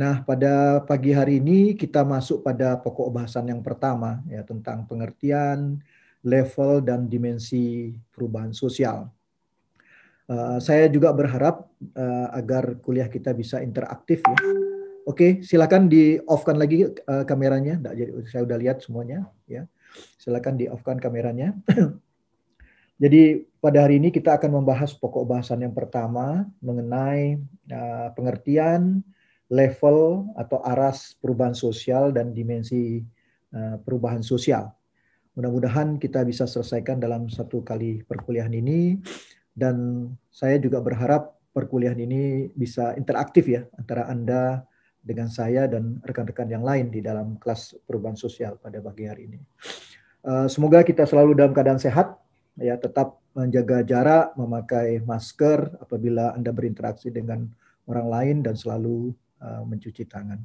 Nah, pada pagi hari ini kita masuk pada pokok bahasan yang pertama ya tentang pengertian level dan dimensi perubahan sosial. Uh, saya juga berharap uh, agar kuliah kita bisa interaktif ya. Oke, silakan di off kan lagi uh, kameranya. Nggak, jadi saya udah lihat semuanya ya. Silakan di off kan kameranya. jadi pada hari ini kita akan membahas pokok bahasan yang pertama mengenai uh, pengertian level atau aras perubahan sosial dan dimensi eh, perubahan sosial. Mudah-mudahan kita bisa selesaikan dalam satu kali perkuliahan ini dan saya juga berharap perkuliahan ini bisa interaktif ya antara Anda dengan saya dan rekan-rekan yang lain di dalam kelas perubahan sosial pada pagi hari ini. Eh, semoga kita selalu dalam keadaan sehat, ya tetap menjaga jarak, memakai masker apabila Anda berinteraksi dengan orang lain dan selalu Eh, mencuci tangan.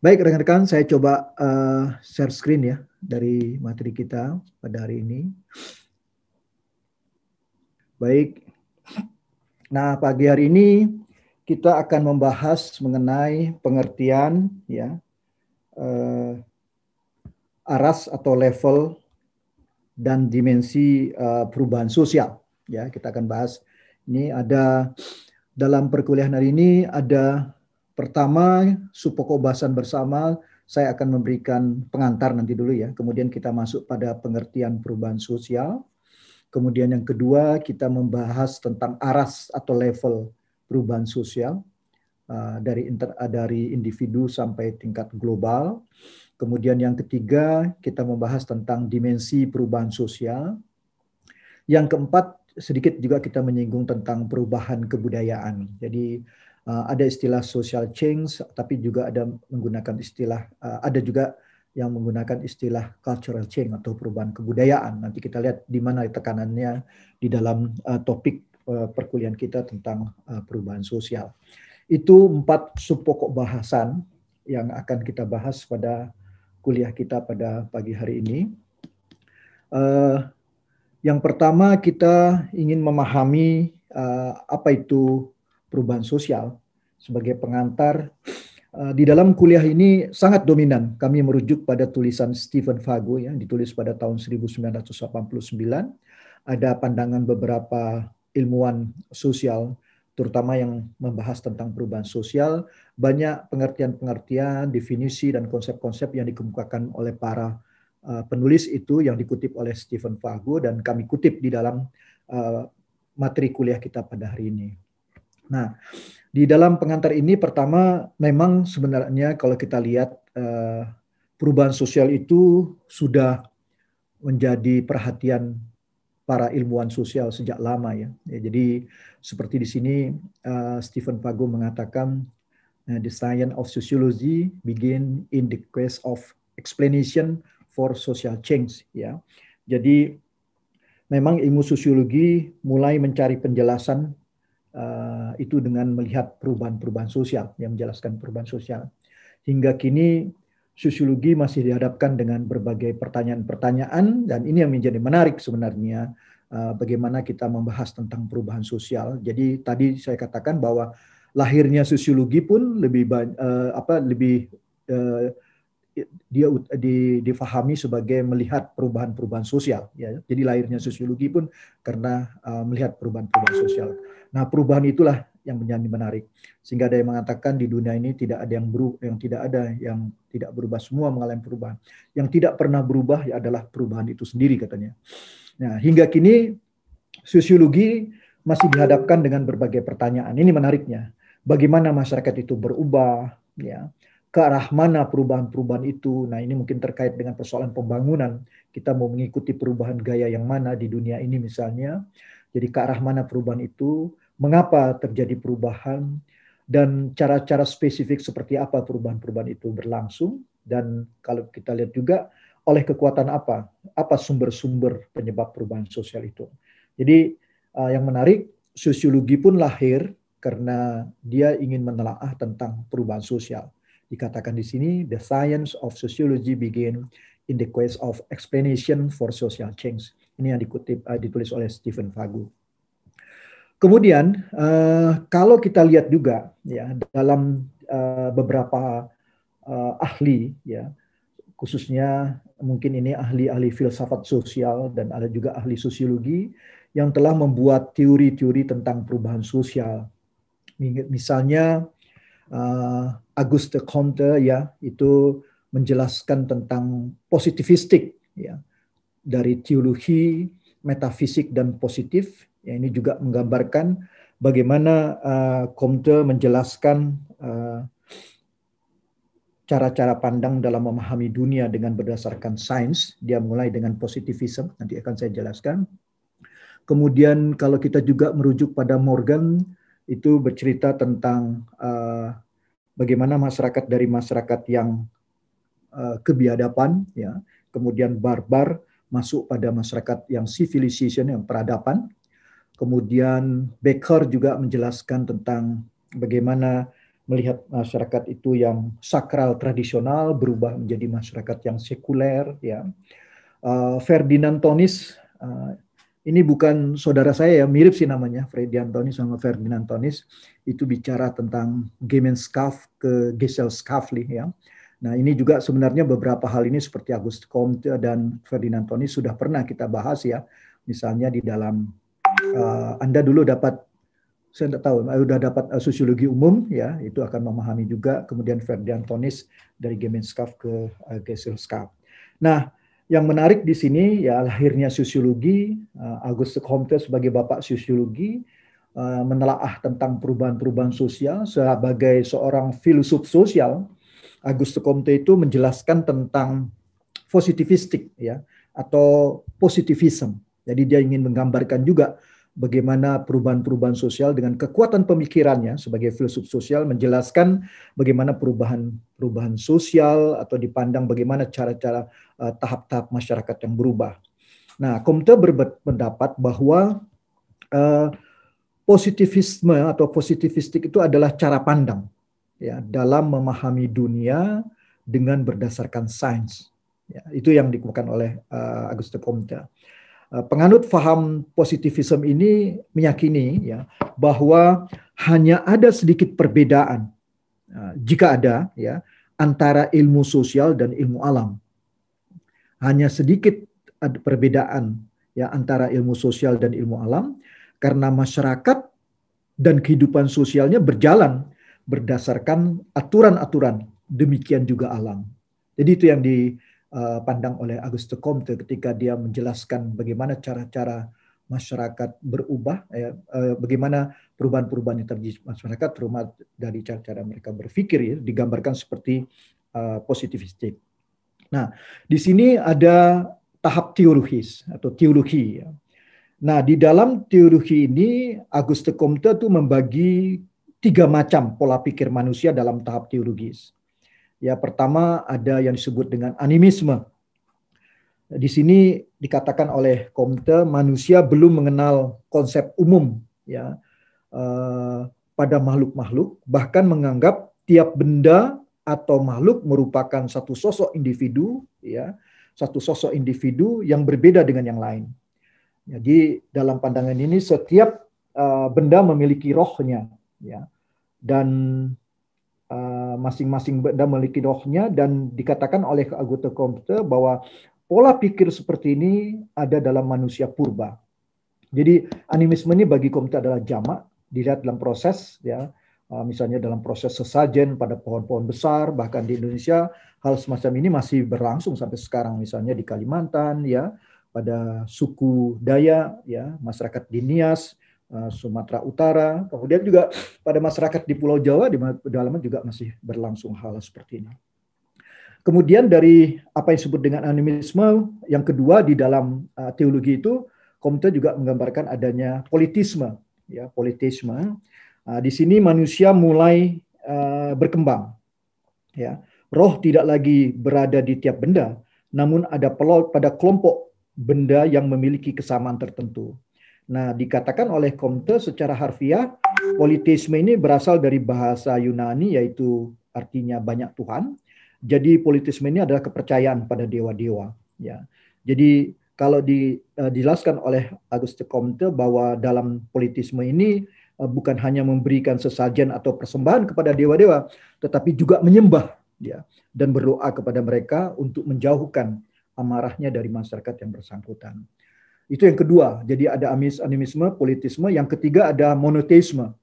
Baik rekan-rekan, saya coba uh, share screen ya dari materi kita pada hari ini. Baik. Nah, pagi hari ini kita akan membahas mengenai pengertian ya uh, aras atau level dan dimensi uh, perubahan sosial ya kita akan bahas ini ada dalam perkuliahan hari ini ada pertama supoko bersama saya akan memberikan pengantar nanti dulu ya. Kemudian kita masuk pada pengertian perubahan sosial. Kemudian yang kedua kita membahas tentang aras atau level perubahan sosial eh, dari inter, dari individu sampai tingkat global. Kemudian yang ketiga kita membahas tentang dimensi perubahan sosial. Yang keempat sedikit juga kita menyinggung tentang perubahan kebudayaan. Jadi uh, ada istilah social change, tapi juga ada menggunakan istilah uh, ada juga yang menggunakan istilah cultural change atau perubahan kebudayaan. Nanti kita lihat di mana tekanannya di dalam uh, topik uh, perkuliahan kita tentang uh, perubahan sosial. Itu empat subpokok bahasan yang akan kita bahas pada kuliah kita pada pagi hari ini. Uh, yang pertama kita ingin memahami uh, apa itu perubahan sosial sebagai pengantar. Eh, di dalam kuliah ini sangat dominan kami merujuk pada tulisan Stephen Fago yang ditulis pada tahun 1989. Ada pandangan beberapa ilmuwan sosial terutama yang membahas tentang perubahan sosial, banyak pengertian-pengertian, definisi dan konsep-konsep yang dikemukakan oleh para Eh, penulis itu yang dikutip oleh Stephen Fago dan kami kutip di dalam eh, materi kuliah kita pada hari ini. Nah, di dalam pengantar ini pertama memang sebenarnya kalau kita lihat eh, perubahan sosial itu sudah menjadi perhatian para ilmuwan sosial sejak lama ya. ya jadi seperti di sini uh, Stephen Pago mengatakan the science of sociology begin in the quest of explanation for Social Change ya. Jadi memang ilmu sosiologi mulai mencari penjelasan uh, itu dengan melihat perubahan-perubahan sosial yang menjelaskan perubahan sosial. Hingga kini sosiologi masih dihadapkan dengan berbagai pertanyaan-pertanyaan dan ini yang menjadi menarik sebenarnya uh, bagaimana kita membahas tentang perubahan sosial. Jadi tadi saya katakan bahwa lahirnya sosiologi pun lebih uh, apa lebih uh, dia di, difahami sebagai melihat perubahan-perubahan sosial. Ya. Jadi lahirnya sosiologi pun karena uh, melihat perubahan-perubahan sosial. Nah perubahan itulah yang menjadi menarik. Sehingga ada yang mengatakan di dunia ini tidak ada yang berubah, yang tidak ada yang tidak berubah semua mengalami perubahan. Yang tidak pernah berubah ya adalah perubahan itu sendiri katanya. Nah, hingga kini sosiologi masih dihadapkan dengan berbagai pertanyaan. Ini menariknya. Bagaimana masyarakat itu berubah ya? ke arah mana perubahan-perubahan itu. Nah, ini mungkin terkait dengan persoalan pembangunan. Kita mau mengikuti perubahan gaya yang mana di dunia ini misalnya. Jadi ke arah mana perubahan itu, mengapa terjadi perubahan, dan cara-cara spesifik seperti apa perubahan-perubahan itu berlangsung. Dan kalau kita lihat juga oleh kekuatan apa, apa sumber-sumber penyebab perubahan sosial itu. Jadi eh, yang menarik, sosiologi pun lahir karena dia ingin menelaah tentang perubahan sosial Dikatakan di sini, the science of sociology begin in the quest of explanation for social change. Ini yang dikutip uh, ditulis oleh Stephen Fagu. Kemudian uh, kalau kita lihat juga ya dalam uh, beberapa uh, ahli ya khususnya mungkin ini ahli-ahli filsafat sosial dan ada juga ahli sosiologi yang telah membuat teori-teori tentang perubahan sosial. Misalnya uh, eh, Auguste Comte ya itu menjelaskan tentang positivistik ya dari teologi metafisik dan positif ya ini juga menggambarkan bagaimana uh, eh, Comte menjelaskan cara eh, cara-cara pandang dalam memahami dunia dengan berdasarkan sains. Dia mulai dengan positivisme. nanti akan saya jelaskan. Kemudian kalau kita juga merujuk pada Morgan, itu bercerita tentang uh, bagaimana masyarakat dari masyarakat yang uh, kebiadaban ya kemudian barbar masuk pada masyarakat yang civilization yang peradaban kemudian Becker juga menjelaskan tentang bagaimana melihat masyarakat itu yang sakral tradisional berubah menjadi masyarakat yang sekuler ya uh, Ferdinand Tonis uh, ini bukan saudara saya ya, mirip sih namanya, Freddy Antonis sama Ferdinand Antonis, itu bicara tentang Gemenskaf ke Gesellschaftlich ya. Nah ini juga sebenarnya beberapa hal ini seperti Agus Comte dan Ferdinand Antonis sudah pernah kita bahas ya, misalnya di dalam uh, Anda dulu dapat saya tidak tahu, eh, sudah dapat eh, sosiologi umum ya, itu akan memahami juga kemudian Ferdinand Antonis dari Gemenskaf ke uh, Gesellschaft. Nah, yang menarik di sini ya lahirnya sosiologi, eh, Agus Comte sebagai bapak sosiologi eh, menelaah tentang perubahan-perubahan sosial sebagai seorang filsuf sosial. Agus Comte itu menjelaskan tentang positivistik ya atau positivisme Jadi dia ingin menggambarkan juga bagaimana perubahan-perubahan sosial dengan kekuatan pemikirannya sebagai filsuf sosial menjelaskan bagaimana perubahan-perubahan sosial atau dipandang bagaimana cara-cara Eh, tahap-tahap masyarakat yang berubah. Nah, Komite berpendapat bahwa uh, positivisme atau positivistik itu adalah cara pandang ya dalam memahami dunia dengan berdasarkan sains. Ya, itu yang dikemukakan oleh uh, eh, Auguste Comte. Uh, penganut faham positivisme ini meyakini ya bahwa hanya ada sedikit perbedaan uh, jika ada ya antara ilmu sosial dan ilmu alam hanya sedikit perbedaan ya antara ilmu sosial dan ilmu alam karena masyarakat dan kehidupan sosialnya berjalan berdasarkan aturan-aturan demikian juga alam. Jadi itu yang dipandang eh, oleh Auguste Comte ketika dia menjelaskan bagaimana cara-cara masyarakat berubah, ya, eh, bagaimana perubahan-perubahan yang terjadi masyarakat, terutama dari cara-cara mereka berpikir, ya, digambarkan seperti uh, positivistik. Nah, di sini ada tahap teologis atau teologi. Ya. Nah, di dalam teologi ini Auguste Comte itu membagi tiga macam pola pikir manusia dalam tahap teologis. Ya, pertama ada yang disebut dengan animisme. Di sini dikatakan oleh Comte manusia belum mengenal konsep umum ya eh, pada makhluk-makhluk, bahkan menganggap tiap benda atau makhluk merupakan satu sosok individu, ya, satu sosok individu yang berbeda dengan yang lain. Jadi dalam pandangan ini setiap uh, benda memiliki rohnya, ya, dan uh, masing-masing uh, benda memiliki rohnya dan dikatakan oleh anggota komputer bahwa pola pikir seperti ini ada dalam manusia purba. Jadi animisme ini bagi komputer adalah jamak dilihat dalam proses ya Eh, misalnya dalam proses sesajen pada pohon-pohon besar bahkan di Indonesia hal semacam ini masih berlangsung sampai sekarang misalnya di Kalimantan ya pada suku Daya ya masyarakat di Nias eh, Sumatera Utara kemudian juga pada masyarakat di Pulau Jawa di pedalaman juga masih berlangsung hal seperti ini. Kemudian dari apa yang disebut dengan animisme yang kedua di dalam eh, teologi itu Komte juga menggambarkan adanya politisme ya politisme Ah, di sini manusia mulai uh, berkembang. Ya, roh tidak lagi berada di tiap benda, namun ada pada kelompok benda yang memiliki kesamaan tertentu. Nah, dikatakan oleh Comte secara harfiah, politisme ini berasal dari bahasa Yunani yaitu artinya banyak Tuhan. Jadi politisme ini adalah kepercayaan pada dewa-dewa, ya. Jadi kalau ah, dijelaskan oleh Auguste Comte bahwa dalam politisme ini Eh, bukan hanya memberikan sesajen atau persembahan kepada dewa-dewa, tetapi juga menyembah ya, dan berdoa kepada mereka untuk menjauhkan amarahnya dari masyarakat yang bersangkutan. Itu yang kedua. Jadi ada animisme, politisme. Yang ketiga ada monoteisme.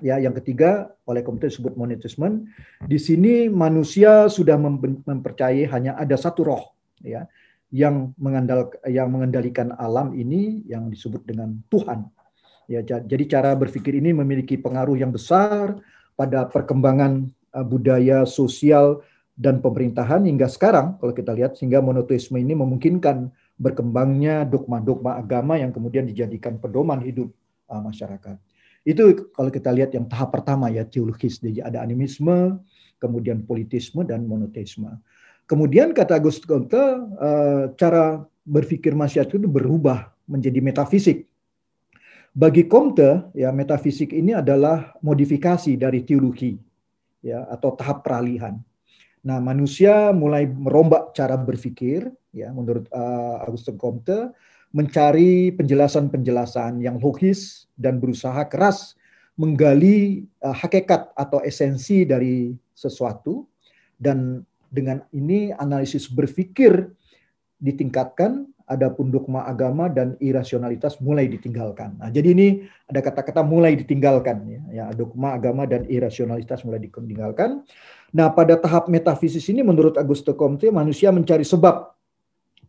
Ya, yang ketiga oleh komite disebut monoteisme. Di sini manusia sudah mempercayai hanya ada satu roh, ya, yang mengandal yang mengendalikan alam ini yang disebut dengan Tuhan Ya, jadi cara berpikir ini memiliki pengaruh yang besar pada perkembangan eh, budaya sosial dan pemerintahan hingga sekarang kalau kita lihat sehingga monoteisme ini memungkinkan berkembangnya dogma-dogma agama yang kemudian dijadikan pedoman hidup eh, masyarakat. Itu kalau kita lihat yang tahap pertama ya teologis jadi ada animisme, kemudian politisme dan monoteisme. Kemudian kata Agustus Comte eh, cara berpikir masyarakat itu berubah menjadi metafisik bagi Comte, ya metafisik ini adalah modifikasi dari teologi ya atau tahap peralihan. Nah, manusia mulai merombak cara berpikir ya menurut uh, Auguste Comte mencari penjelasan-penjelasan yang logis dan berusaha keras menggali uh, hakikat atau esensi dari sesuatu dan dengan ini analisis berpikir ditingkatkan adapun dogma agama dan irasionalitas mulai ditinggalkan. Nah, jadi ini ada kata-kata mulai ditinggalkan ya, ya dogma agama dan irasionalitas mulai ditinggalkan. Nah, pada tahap metafisis ini menurut Auguste Comte manusia mencari sebab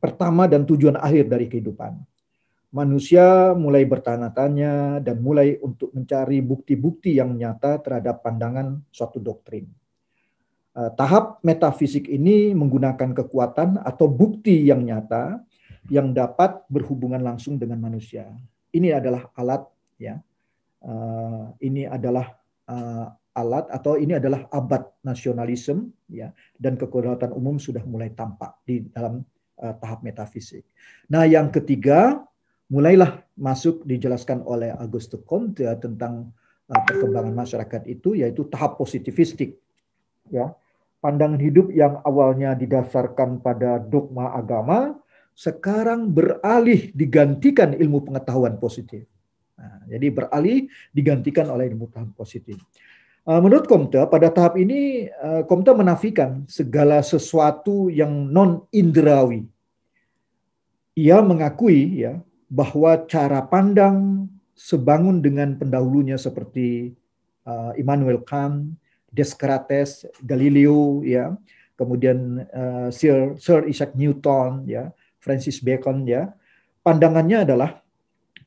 pertama dan tujuan akhir dari kehidupan. Manusia mulai bertanya-tanya dan mulai untuk mencari bukti-bukti yang nyata terhadap pandangan suatu doktrin eh, tahap metafisik ini menggunakan kekuatan atau bukti yang nyata yang dapat berhubungan langsung dengan manusia. Ini adalah alat, ya. Uh, ini adalah uh, alat atau ini adalah abad nasionalisme, ya. Dan kekuatan umum sudah mulai tampak di dalam uh, tahap metafisik. Nah, yang ketiga mulailah masuk dijelaskan oleh Auguste Comte ya, tentang uh, perkembangan masyarakat itu yaitu tahap positivistik, ya pandangan hidup yang awalnya didasarkan pada dogma agama sekarang beralih digantikan ilmu pengetahuan positif. Nah, jadi beralih digantikan oleh ilmu pengetahuan positif. Ah, menurut Komte, pada tahap ini Komte ah, menafikan segala sesuatu yang non indrawi. Ia mengakui ya bahwa cara pandang sebangun dengan pendahulunya seperti uh, Immanuel Kant, Descartes, Galileo, ya, kemudian uh, Sir, Sir Isaac Newton, ya, Francis Bacon ya. Pandangannya adalah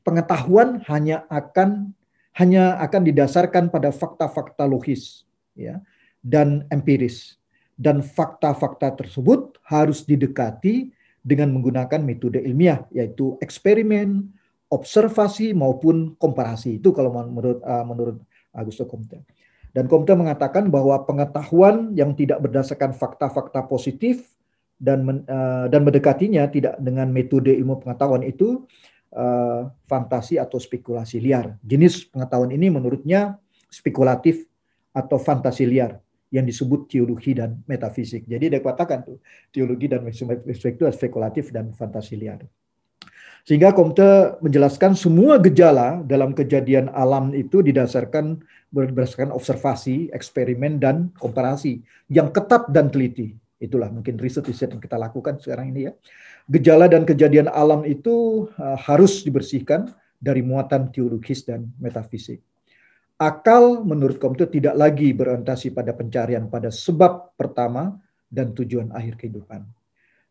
pengetahuan hanya akan hanya akan didasarkan pada fakta-fakta logis ya dan empiris dan fakta-fakta tersebut harus didekati dengan menggunakan metode ilmiah yaitu eksperimen, observasi maupun komparasi. Itu kalau menurut ah, menurut Comte. Dan Comte mengatakan bahwa pengetahuan yang tidak berdasarkan fakta-fakta positif dan men, uh, dan mendekatinya tidak dengan metode ilmu pengetahuan itu uh, fantasi atau spekulasi liar. Jenis pengetahuan ini menurutnya spekulatif atau fantasi liar yang disebut teologi dan metafisik. Jadi dia katakan tuh teologi dan metafisik itu spekulatif dan fantasi liar. Sehingga Comte menjelaskan semua gejala dalam kejadian alam itu didasarkan berdasarkan observasi, eksperimen, dan komparasi yang ketat dan teliti. Itulah mungkin riset-riset yang kita lakukan sekarang ini ya. Gejala dan kejadian alam itu eh, harus dibersihkan dari muatan teologis dan metafisik. Akal menurut Comte tidak lagi berorientasi pada pencarian pada sebab pertama dan tujuan akhir kehidupan.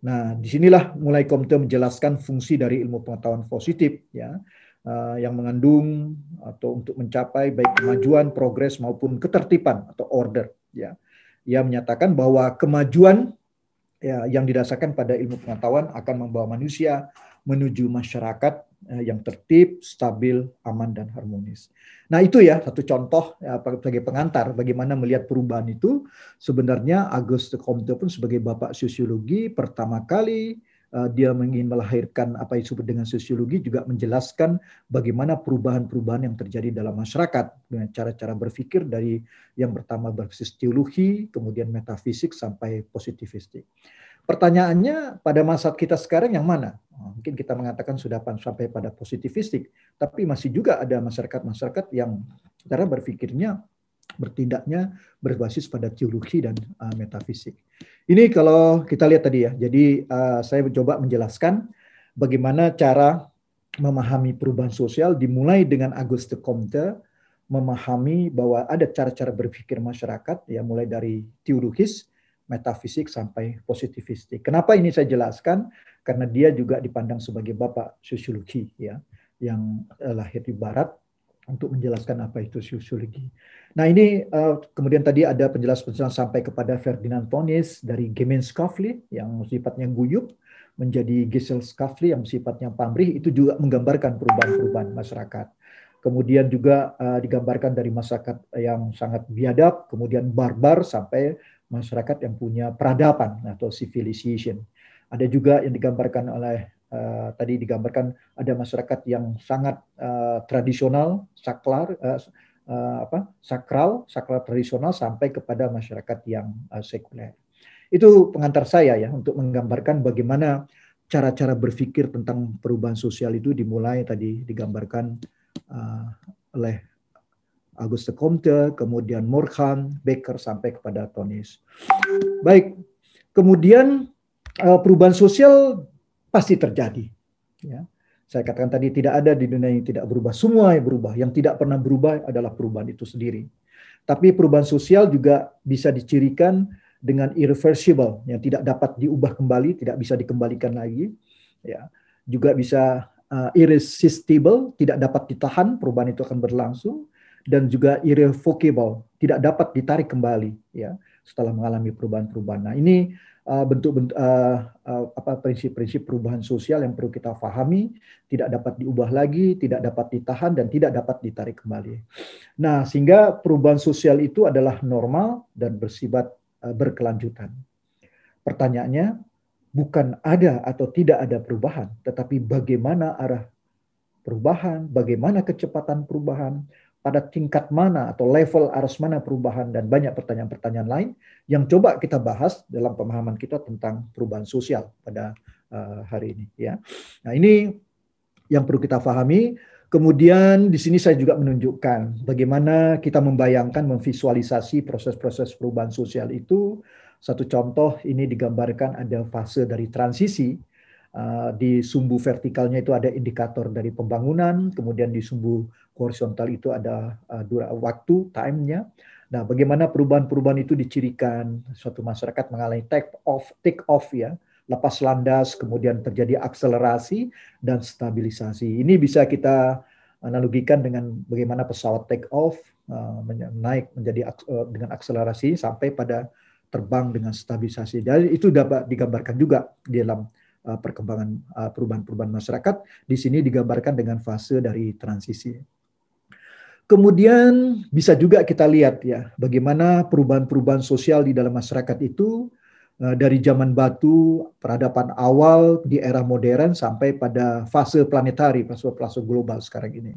Nah, disinilah mulai Comte menjelaskan fungsi dari ilmu pengetahuan positif ya eh, yang mengandung atau untuk mencapai baik kemajuan, progres maupun ketertiban atau order ya ia menyatakan bahwa kemajuan ya, yang didasarkan pada ilmu pengetahuan akan membawa manusia menuju masyarakat eh, yang tertib, stabil, aman, dan harmonis. Nah itu ya satu contoh ya, sebagai pengantar bagaimana melihat perubahan itu. Sebenarnya Auguste Comte pun sebagai bapak sosiologi pertama kali Eh, dia ingin melahirkan apa yang disebut dengan sosiologi juga menjelaskan bagaimana perubahan-perubahan yang terjadi dalam masyarakat dengan cara-cara berpikir dari yang pertama berbasis teologi, kemudian metafisik sampai positivistik. Pertanyaannya pada masa kita sekarang yang mana? Oh, mungkin kita mengatakan sudah sampai pada positivistik, tapi masih juga ada masyarakat-masyarakat yang cara berpikirnya bertindaknya berbasis pada teologi dan uh, metafisik. Ini kalau kita lihat tadi ya, jadi uh, saya coba menjelaskan bagaimana cara memahami perubahan sosial dimulai dengan Auguste Comte memahami bahwa ada cara-cara berpikir masyarakat ya mulai dari teologis, metafisik sampai positivistik. Kenapa ini saya jelaskan? Karena dia juga dipandang sebagai bapak sosiologi ya yang uh, lahir di barat untuk menjelaskan apa itu sosiologi. Nah ini uh, kemudian tadi ada penjelasan-penjelasan sampai kepada Ferdinand Tonis dari Gemin Skafli yang sifatnya guyup menjadi Gisel Skafli yang sifatnya pamrih itu juga menggambarkan perubahan-perubahan masyarakat. Kemudian juga uh, digambarkan dari masyarakat yang sangat biadab, kemudian barbar sampai masyarakat yang punya peradaban atau civilization. Ada juga yang digambarkan oleh Eh, tadi digambarkan ada masyarakat yang sangat uh, tradisional, saklar, uh, uh, apa, sakral, sakral tradisional sampai kepada masyarakat yang uh, sekuler. Itu pengantar saya ya untuk menggambarkan bagaimana cara-cara berpikir tentang perubahan sosial itu dimulai tadi digambarkan uh, oleh Auguste Comte, kemudian Morgan, Baker sampai kepada Tonis. Baik, kemudian perubahan sosial pasti terjadi. Ya. Saya katakan tadi tidak ada di dunia yang tidak berubah. Semua yang berubah. Yang tidak pernah berubah adalah perubahan itu sendiri. Tapi perubahan sosial juga bisa dicirikan dengan irreversible yang tidak dapat diubah kembali, tidak bisa dikembalikan lagi. Ya. Juga bisa uh, irresistible, tidak dapat ditahan, perubahan itu akan berlangsung dan juga irrevocable, tidak dapat ditarik kembali ya setelah mengalami perubahan-perubahan. Nah, ini bentuk-bentuk eh, eh, eh, apa prinsip-prinsip perubahan sosial yang perlu kita pahami, tidak dapat diubah lagi, tidak dapat ditahan dan tidak dapat ditarik kembali. Nah, sehingga perubahan sosial itu adalah normal dan bersifat berkelanjutan. Pertanyaannya bukan ada atau tidak ada perubahan, tetapi bagaimana arah perubahan, bagaimana kecepatan perubahan, pada tingkat mana atau level arus mana perubahan dan banyak pertanyaan-pertanyaan lain yang coba kita bahas dalam pemahaman kita tentang perubahan sosial pada eh, hari ini ya. Nah, ini yang perlu kita pahami. Kemudian di sini saya juga menunjukkan bagaimana kita membayangkan memvisualisasi proses-proses perubahan sosial itu. Satu contoh ini digambarkan ada fase dari transisi Eh, di sumbu vertikalnya itu ada indikator dari pembangunan, kemudian di sumbu horizontal itu ada eh, dura waktu, time-nya. Nah, bagaimana perubahan-perubahan itu dicirikan? Suatu masyarakat mengalami take off, take off ya, lepas landas, kemudian terjadi akselerasi dan stabilisasi. Ini bisa kita analogikan dengan bagaimana pesawat take off eh, naik menjadi dengan akselerasi sampai pada terbang dengan stabilisasi. Dan itu dapat digambarkan juga di dalam Eh, perkembangan eh, perubahan-perubahan masyarakat. Di sini digambarkan dengan fase dari transisi. Kemudian bisa juga kita lihat ya bagaimana perubahan-perubahan sosial di dalam masyarakat itu eh, dari zaman batu, peradaban awal di era modern sampai pada fase planetari, fase-fase global sekarang ini.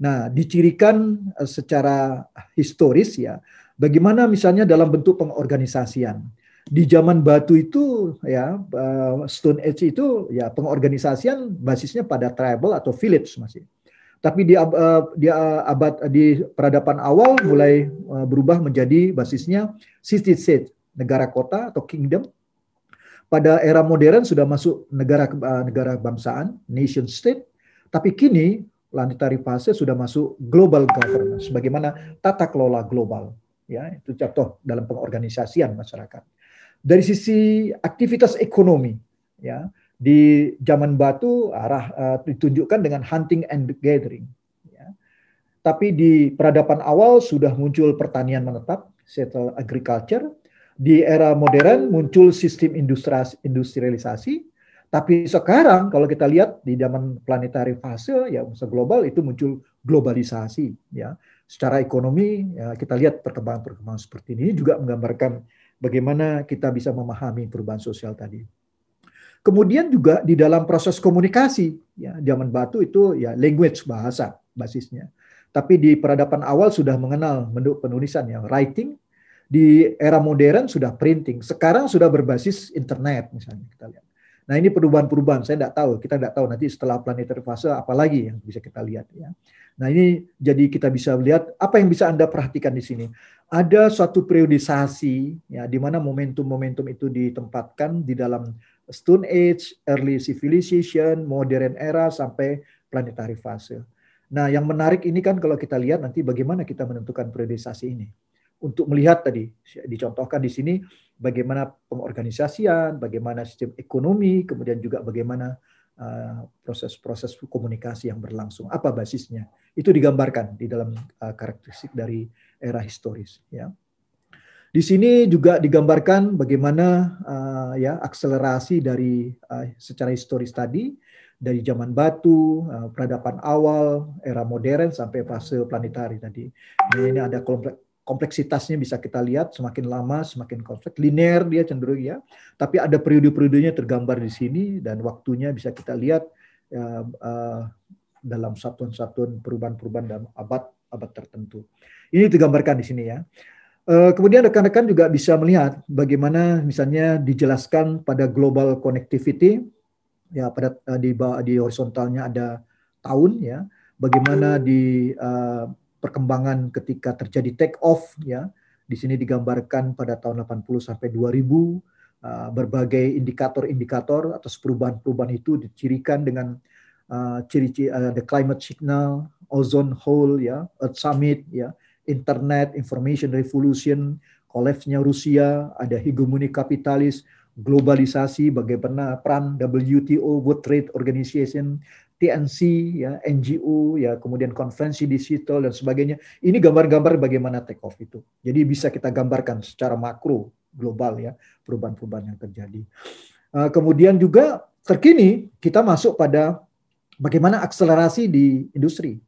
Nah, dicirikan secara historis ya, bagaimana misalnya dalam bentuk pengorganisasian di zaman batu itu ya eh, Stone Age itu ya pengorganisasian basisnya pada tribal atau village masih. Tapi di eh, di eh, abad di peradaban awal mulai berubah menjadi basisnya city state, negara kota atau kingdom. Pada era modern sudah masuk negara negara bangsaan nation state. Tapi kini planetary fase sudah masuk global governance, bagaimana tata kelola global. Ya, itu contoh dalam pengorganisasian masyarakat. Dari sisi aktivitas ekonomi, ya di zaman batu arah uh, ditunjukkan dengan hunting and gathering. Ya. Tapi di peradaban awal sudah muncul pertanian menetap, settle agriculture. Di era modern muncul sistem industri industrialisasi. Tapi sekarang kalau kita lihat di zaman planetary fase ya global itu muncul globalisasi ya. Secara ekonomi ya, kita lihat perkembangan-perkembangan seperti ini juga menggambarkan Bagaimana kita bisa memahami perubahan sosial tadi. Kemudian juga di dalam proses komunikasi, ya, zaman batu itu ya language bahasa basisnya. Tapi di peradaban awal sudah mengenal menduk penulisan yang writing. Di era modern sudah printing. Sekarang sudah berbasis internet misalnya kita lihat. Nah ini perubahan-perubahan saya tidak tahu. Kita tidak tahu nanti setelah planet fase apalagi yang bisa kita lihat ya. Nah ini jadi kita bisa lihat apa yang bisa Anda perhatikan di sini. Ada suatu periodisasi ya di mana momentum-momentum itu ditempatkan di dalam Stone Age, Early Civilization, Modern Era sampai planetary fase. Nah, yang menarik ini kan kalau kita lihat nanti bagaimana kita menentukan periodisasi ini. Untuk melihat tadi dicontohkan di sini bagaimana pengorganisasian, bagaimana sistem ekonomi, kemudian juga bagaimana Eh, proses-proses uh, komunikasi yang berlangsung. Apa basisnya? Itu digambarkan di dalam uh, karakteristik dari era historis. Ya. Di sini juga digambarkan bagaimana uh, ya akselerasi dari uh, secara historis tadi dari zaman batu, peradaban awal, era modern sampai fase planetari tadi. Jadi ini ada kompleks kompleksitasnya bisa kita lihat semakin lama semakin kompleks linear dia cenderung ya tapi ada periode-periodenya tergambar di sini dan waktunya bisa kita lihat ya, uh, dalam satuan-satuan perubahan-perubahan dalam abad abad tertentu ini digambarkan di sini ya uh, kemudian rekan-rekan juga bisa melihat bagaimana misalnya dijelaskan pada global connectivity ya pada eh, di bawah di horizontalnya ada tahun ya bagaimana di uh, perkembangan ketika terjadi take off ya. Di sini digambarkan pada tahun 80 sampai 2000 uh, berbagai indikator-indikator atas perubahan-perubahan itu dicirikan dengan uh, ciri-ciri uh, ciri, uh, the climate signal, ozone hole ya, Earth Summit ya, internet, information revolution, kolapsnya Rusia, ada hegemoni kapitalis, globalisasi, bagaimana peran WTO, World Trade Organization, TNC, ya, NGO, ya, kemudian konferensi digital dan sebagainya. Ini gambar-gambar bagaimana take off itu. Jadi bisa kita gambarkan secara makro global ya perubahan-perubahan yang terjadi. Eh, kemudian juga terkini kita masuk pada bagaimana akselerasi di industri.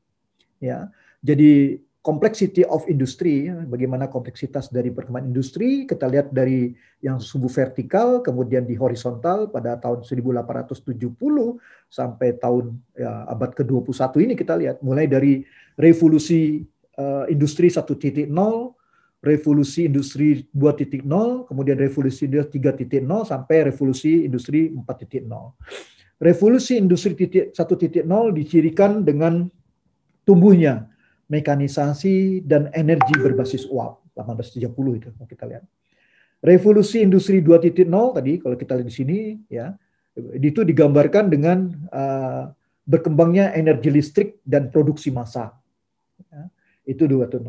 Ya, jadi complexity of industry, ya, bagaimana kompleksitas dari perkembangan industri, kita lihat dari yang subuh vertikal, kemudian di horizontal pada tahun 1870 sampai tahun ya, abad ke-21 ini kita lihat, mulai dari revolusi uh, industri 1.0, revolusi industri 2.0, kemudian revolusi industri 3.0, sampai revolusi industri 4.0. Revolusi industri 1.0 dicirikan dengan tumbuhnya mekanisasi, dan energi berbasis uap. 1830 itu kalau kita lihat. Revolusi industri 2.0 tadi kalau kita lihat di sini ya itu digambarkan dengan uh, berkembangnya energi listrik dan produksi massa. Ya, itu 2.0.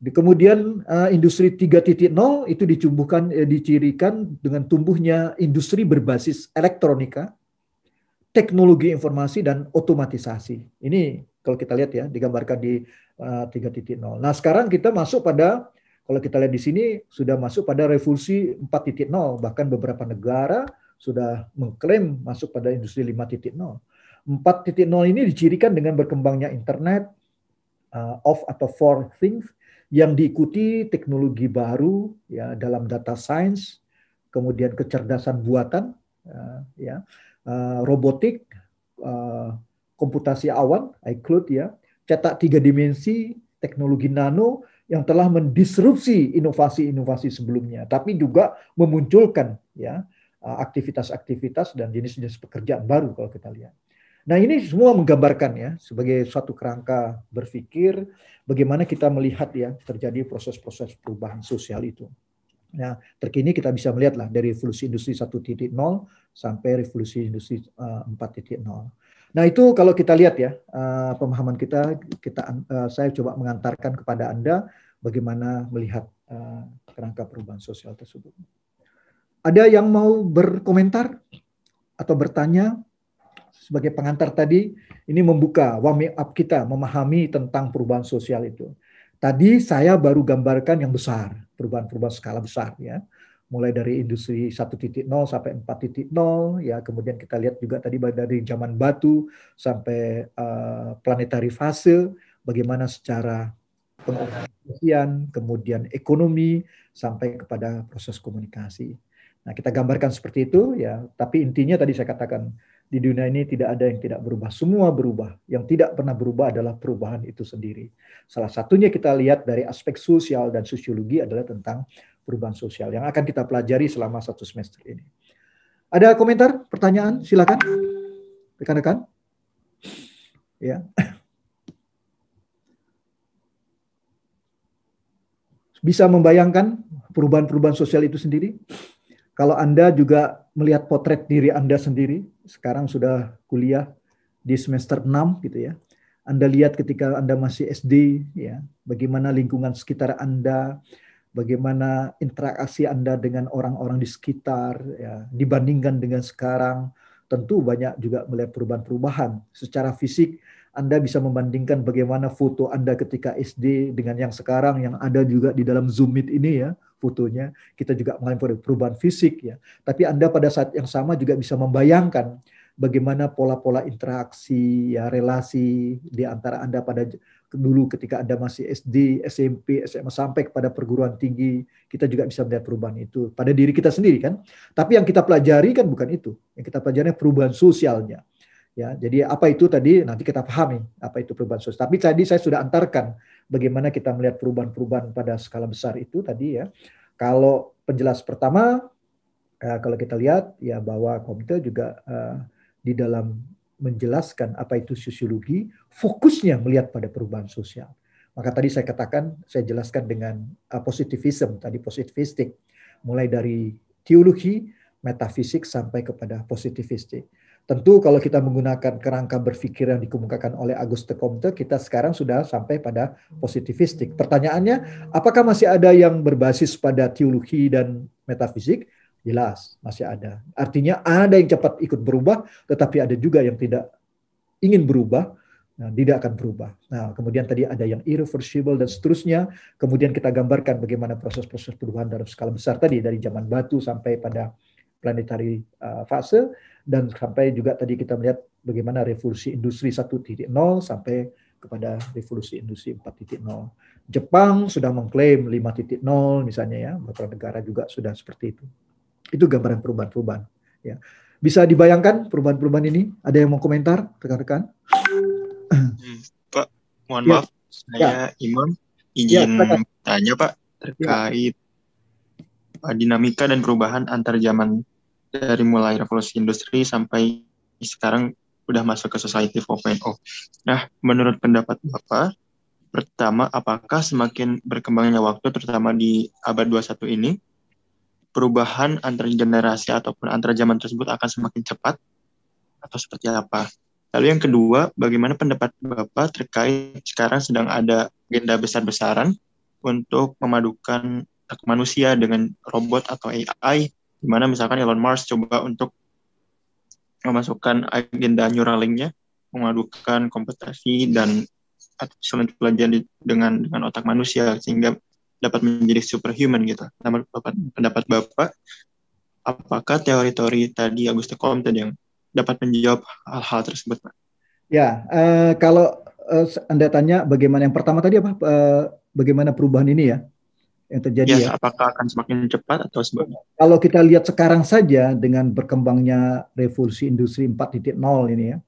Kemudian eh, industri 3.0 itu dicumbuhkan eh, dicirikan dengan tumbuhnya industri berbasis elektronika, teknologi informasi dan otomatisasi. Ini kalau kita lihat ya digambarkan di uh, eh, 3.0. Nah, sekarang kita masuk pada kalau kita lihat di sini sudah masuk pada revolusi 4.0 bahkan beberapa negara sudah mengklaim masuk pada industri 5.0. 4.0 ini dicirikan dengan berkembangnya internet uh, of atau for things yang diikuti teknologi baru ya dalam data science, kemudian kecerdasan buatan uh, ya, uh, robotik, uh, komputasi awan, iCloud ya, cetak tiga dimensi, teknologi nano yang telah mendisrupsi inovasi-inovasi sebelumnya, tapi juga memunculkan ya uh, aktivitas-aktivitas dan jenis-jenis pekerjaan baru kalau kita lihat. Nah ini semua menggambarkan ya sebagai suatu kerangka berpikir bagaimana kita melihat ya terjadi proses-proses perubahan sosial itu. Nah terkini kita bisa melihatlah dari revolusi industri 1.0 sampai revolusi industri uh, titik 4.0. Nah itu kalau kita lihat ya uh, pemahaman kita, kita uh, saya coba mengantarkan kepada anda bagaimana melihat uh, kerangka perubahan sosial tersebut. Ada yang mau berkomentar atau bertanya sebagai pengantar tadi? Ini membuka wami up kita memahami tentang perubahan sosial itu. Tadi saya baru gambarkan yang besar, perubahan-perubahan skala besar ya mulai dari industri 1.0 sampai 4.0 ya kemudian kita lihat juga tadi dari zaman batu sampai uh, planetari fase bagaimana secara pengoperasian kemudian ekonomi sampai kepada proses komunikasi. Nah, kita gambarkan seperti itu ya, tapi intinya tadi saya katakan di dunia ini tidak ada yang tidak berubah, semua berubah. Yang tidak pernah berubah adalah perubahan itu sendiri. Salah satunya kita lihat dari aspek sosial dan sosiologi adalah tentang perubahan sosial yang akan kita pelajari selama satu semester ini. Ada komentar, pertanyaan? Silakan, rekan-rekan. Ya. Bisa membayangkan perubahan-perubahan sosial itu sendiri? Kalau Anda juga melihat potret diri Anda sendiri, sekarang sudah kuliah di semester 6 gitu ya. Anda lihat ketika Anda masih SD ya, bagaimana lingkungan sekitar Anda, bagaimana interaksi Anda dengan orang-orang di sekitar ya, dibandingkan dengan sekarang tentu banyak juga melihat perubahan-perubahan secara fisik Anda bisa membandingkan bagaimana foto Anda ketika SD dengan yang sekarang yang ada juga di dalam Zoom Meet ini ya fotonya kita juga mengalami perubahan fisik ya tapi Anda pada saat yang sama juga bisa membayangkan bagaimana pola-pola interaksi ya relasi di antara Anda pada dulu ketika Anda masih SD, SMP, SMA sampai kepada perguruan tinggi, kita juga bisa melihat perubahan itu pada diri kita sendiri kan. Tapi yang kita pelajari kan bukan itu. Yang kita pelajari perubahan sosialnya. Ya, jadi apa itu tadi nanti kita pahami apa itu perubahan sosial. Tapi tadi saya sudah antarkan bagaimana kita melihat perubahan-perubahan pada skala besar itu tadi ya. Kalau penjelas pertama eh, kalau kita lihat ya bahwa komite juga eh, di dalam menjelaskan apa itu sosiologi, fokusnya melihat pada perubahan sosial. Maka tadi saya katakan, saya jelaskan dengan uh, positivism, tadi positivistik, mulai dari teologi, metafisik sampai kepada positivistik. Tentu kalau kita menggunakan kerangka berpikir yang dikemukakan oleh Auguste Comte, kita sekarang sudah sampai pada positivistik. Pertanyaannya, apakah masih ada yang berbasis pada teologi dan metafisik Jelas, masih ada. Artinya ada yang cepat ikut berubah, tetapi ada juga yang tidak ingin berubah, nah, tidak akan berubah. Nah, kemudian tadi ada yang irreversible dan seterusnya. Kemudian kita gambarkan bagaimana proses-proses perubahan dalam skala besar tadi dari zaman batu sampai pada planetary uh, fase dan sampai juga tadi kita melihat bagaimana revolusi industri 1.0 sampai kepada revolusi industri 4.0. Jepang sudah mengklaim 5.0 misalnya ya, beberapa negara juga sudah seperti itu. Itu gambaran perubahan-perubahan. Ya. Bisa dibayangkan perubahan-perubahan ini? Ada yang mau komentar, rekan-rekan? Hmm, Pak, mohon ya. maaf, saya ya. Imam ya, ingin ya, tanya Pak terkait ya. Eh, dinamika dan perubahan antar zaman dari mulai revolusi industri sampai sekarang sudah masuk ke society 4.0. Nah, menurut pendapat Bapak, pertama apakah semakin berkembangnya waktu terutama di abad 21 ini perubahan antar generasi ataupun antar zaman tersebut akan semakin cepat atau seperti apa. Lalu yang kedua, bagaimana pendapat Bapak terkait sekarang sedang ada agenda besar-besaran untuk memadukan manusia dengan robot atau AI, di mana misalkan Elon Musk coba untuk memasukkan agenda neuralink memadukan kompetensi dan instrumen pelajaran dengan dengan otak manusia sehingga dapat menjadi superhuman gitu. Namun pendapat bapak, apakah teori-teori tadi Auguste Comte yang dapat menjawab hal-hal tersebut, Pak? Ya, uh, kalau uh, anda tanya bagaimana yang pertama tadi apa? Uh, bagaimana perubahan ini ya? yang terjadi. Yes, ya. Apakah akan semakin cepat atau sebagainya? Kalau kita lihat sekarang saja dengan berkembangnya revolusi industri 4.0 ini ya,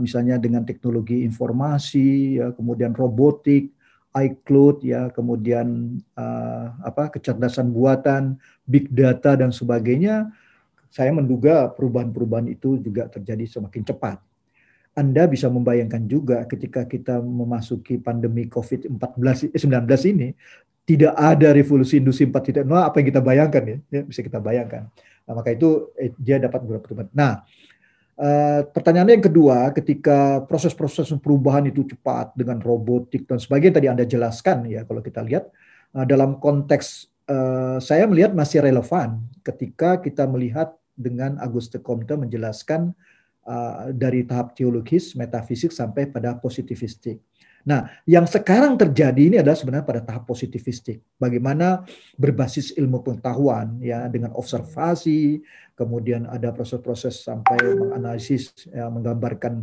misalnya dengan teknologi informasi, ya, kemudian robotik, iCloud ya kemudian uh, apa kecerdasan buatan big data dan sebagainya saya menduga perubahan-perubahan itu juga terjadi semakin cepat. Anda bisa membayangkan juga ketika kita memasuki pandemi COVID-19 eh, ini, tidak ada revolusi industri 4.0 apa yang kita bayangkan ya, ya bisa kita bayangkan. Nah, maka itu eh, dia dapat beberapa teman Nah, Eh, pertanyaannya yang kedua, ketika proses-proses perubahan itu cepat dengan robotik dan sebagainya tadi Anda jelaskan ya kalau kita lihat uh, dalam konteks uh, saya melihat masih relevan ketika kita melihat dengan Auguste Comte menjelaskan uh, dari tahap teologis, metafisik sampai pada positivistik. Nah, yang sekarang terjadi ini adalah sebenarnya pada tahap positivistik. Bagaimana berbasis ilmu pengetahuan ya dengan observasi, kemudian ada proses-proses sampai menganalisis ya, menggambarkan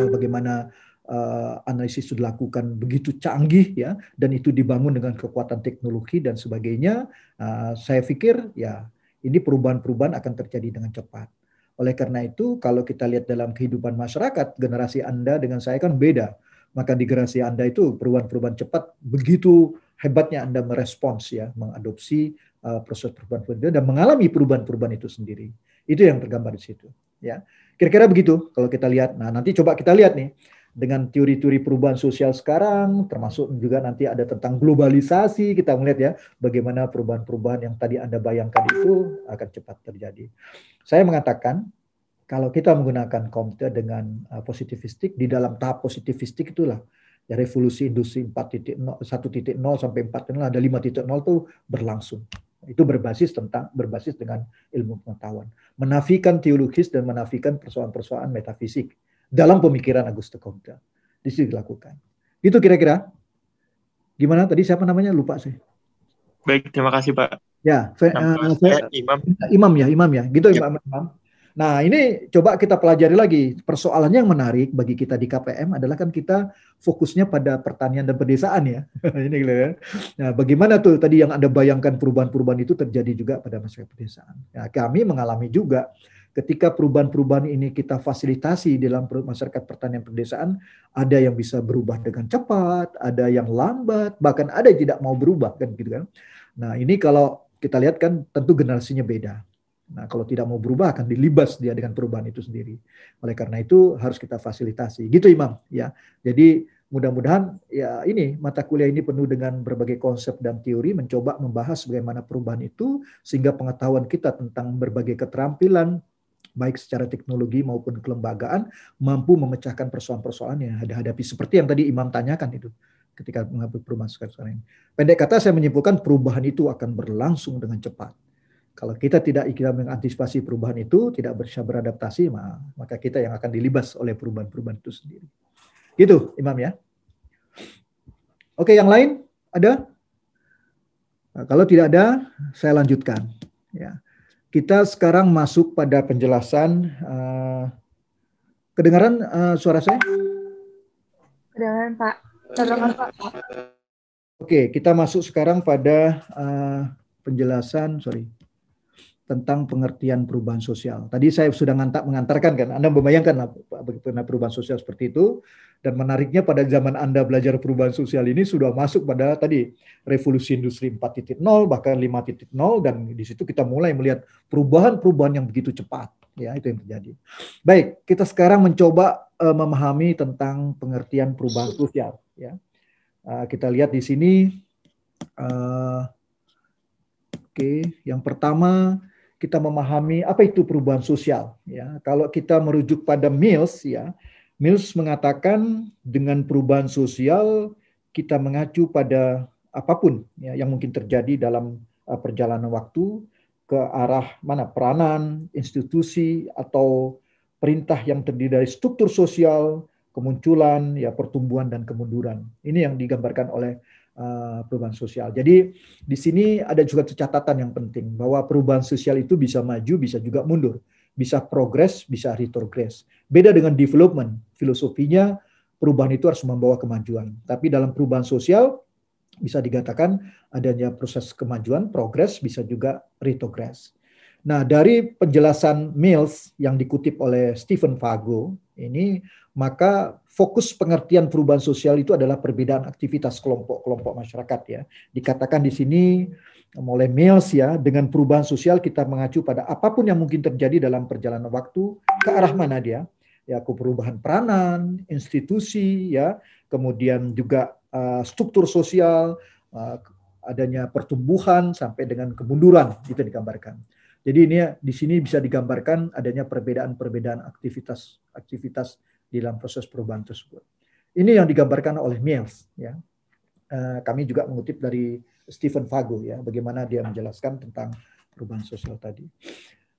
uh, bagaimana uh, analisis sudah dilakukan begitu canggih ya dan itu dibangun dengan kekuatan teknologi dan sebagainya uh, saya pikir ya ini perubahan-perubahan akan terjadi dengan cepat oleh karena itu kalau kita lihat dalam kehidupan masyarakat generasi anda dengan saya kan beda maka di generasi Anda itu perubahan-perubahan cepat begitu hebatnya Anda merespons ya, mengadopsi uh, proses perubahan-perubahan dan mengalami perubahan-perubahan itu sendiri. Itu yang tergambar di situ ya. Kira-kira begitu kalau kita lihat. Nah, nanti coba kita lihat nih dengan teori-teori perubahan sosial sekarang, termasuk juga nanti ada tentang globalisasi, kita melihat ya bagaimana perubahan-perubahan yang tadi Anda bayangkan itu akan cepat terjadi. Saya mengatakan kalau kita menggunakan komputer dengan uh, positivistik di dalam tahap positivistik itulah ya revolusi industri 4.0 1.0 sampai 4.0 ada 5.0 itu berlangsung. Itu berbasis tentang berbasis dengan ilmu pengetahuan, menafikan teologis dan menafikan persoalan-persoalan metafisik dalam pemikiran Auguste Comte. Di situ dilakukan. Itu kira-kira gimana tadi siapa namanya lupa sih Baik, terima kasih Pak. Ya, fe, uh, saya, imam. imam ya, imam ya. Gitu ya. Pak Imam. Nah, ini coba kita pelajari lagi. Persoalannya yang menarik bagi kita di KPM adalah kan kita fokusnya pada pertanian dan pedesaan ya. ini gitu ya. Nah, bagaimana tuh tadi yang Anda bayangkan perubahan-perubahan itu terjadi juga pada masyarakat pedesaan. Nah, kami mengalami juga ketika perubahan-perubahan ini kita fasilitasi dalam masyarakat pertanian pedesaan, ada yang bisa berubah dengan cepat, ada yang lambat, bahkan ada yang tidak mau berubah kan gitu kan. Nah, ini kalau kita lihat kan tentu generasinya beda. Nah, kalau tidak mau berubah akan dilibas dia dengan perubahan itu sendiri. Oleh karena itu harus kita fasilitasi. Gitu Imam, ya. Jadi mudah-mudahan ya ini mata kuliah ini penuh dengan berbagai konsep dan teori mencoba membahas bagaimana perubahan itu sehingga pengetahuan kita tentang berbagai keterampilan baik secara teknologi maupun kelembagaan mampu memecahkan persoalan-persoalan yang hadapi seperti yang tadi Imam tanyakan itu ketika mengambil perubahan sekarang ini. Pendek kata saya menyimpulkan perubahan itu akan berlangsung dengan cepat kalau kita tidak kita mengantisipasi perubahan itu, tidak bisa beradaptasi, maka kita yang akan dilibas oleh perubahan-perubahan itu sendiri. Gitu, Imam ya. Oke, yang lain ada? Nah, kalau tidak ada, saya lanjutkan. Ya, kita sekarang masuk pada penjelasan. Uh, kedengaran uh, suara saya? Kedengaran Pak. Kedengaran Pak. Oke, kita masuk sekarang pada uh, penjelasan. Sorry, tentang pengertian perubahan sosial. Tadi saya sudah ngantak, mengantarkan kan, Anda membayangkan bagaimana perubahan sosial seperti itu. Dan menariknya pada zaman Anda belajar perubahan sosial ini sudah masuk pada tadi revolusi industri 4.0 bahkan 5.0 dan di situ kita mulai melihat perubahan-perubahan yang begitu cepat. Ya, itu yang terjadi. Baik, kita sekarang mencoba uh, memahami tentang pengertian perubahan sosial. Ya, uh, kita lihat di sini. Uh, Oke, yang pertama kita memahami apa itu perubahan sosial. Ya, kalau kita merujuk pada Mills, ya, Mills mengatakan dengan perubahan sosial kita mengacu pada apapun ya, yang mungkin terjadi dalam uh, perjalanan waktu ke arah mana peranan, institusi atau perintah yang terdiri dari struktur sosial, kemunculan, ya pertumbuhan dan kemunduran. Ini yang digambarkan oleh Eh, perubahan sosial. Jadi di sini ada juga catatan yang penting bahwa perubahan sosial itu bisa maju, bisa juga mundur, bisa progres, bisa retrogress. Beda dengan development, filosofinya perubahan itu harus membawa kemajuan. Tapi dalam perubahan sosial bisa dikatakan adanya proses kemajuan, progres, bisa juga retrogress. Nah, dari penjelasan Mills yang dikutip oleh Stephen Fago ini maka fokus pengertian perubahan sosial itu adalah perbedaan aktivitas kelompok-kelompok masyarakat ya. Dikatakan di sini oleh Mills ya, dengan perubahan sosial kita mengacu pada apapun yang mungkin terjadi dalam perjalanan waktu ke arah mana dia? Ya, ke perubahan peranan, institusi ya, kemudian juga uh, struktur sosial, uh, adanya pertumbuhan sampai dengan kemunduran itu digambarkan. Jadi ini di sini bisa digambarkan adanya perbedaan-perbedaan aktivitas aktivitas di dalam proses perubahan tersebut. Ini yang digambarkan oleh Mills. Ya. Eh, kami juga mengutip dari Stephen Fago ya, bagaimana dia menjelaskan tentang perubahan sosial tadi.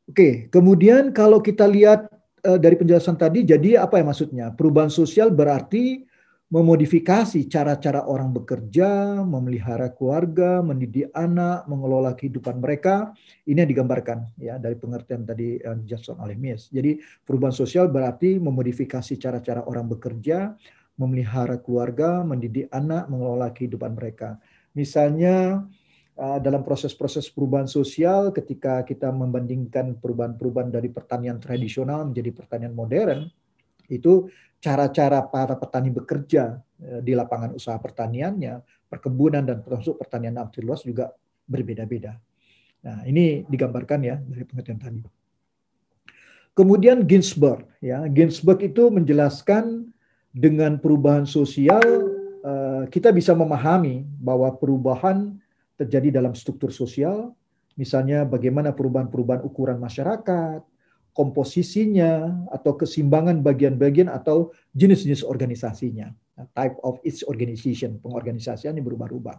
Oke, kemudian kalau kita lihat eh, dari penjelasan tadi, jadi apa ya maksudnya? Perubahan sosial berarti memodifikasi cara-cara orang bekerja, memelihara keluarga, mendidik anak, mengelola kehidupan mereka. Ini yang digambarkan ya dari pengertian tadi yang eh, Jackson oleh Mies. Jadi perubahan sosial berarti memodifikasi cara-cara orang bekerja, memelihara keluarga, mendidik anak, mengelola kehidupan mereka. Misalnya eh, dalam proses-proses perubahan sosial ketika kita membandingkan perubahan-perubahan dari pertanian tradisional menjadi pertanian modern, itu cara-cara para petani bekerja eh, di lapangan usaha pertaniannya, perkebunan dan termasuk pertanian aktif luas juga berbeda-beda. Nah, ini digambarkan ya dari pengertian tadi. Kemudian Ginsberg, ya Ginsberg itu menjelaskan dengan perubahan sosial eh, kita bisa memahami bahwa perubahan terjadi dalam struktur sosial, misalnya bagaimana perubahan-perubahan ukuran masyarakat, komposisinya atau kesimbangan bagian-bagian atau jenis-jenis organisasinya. Nah, type of its organization, pengorganisasian yang berubah-ubah.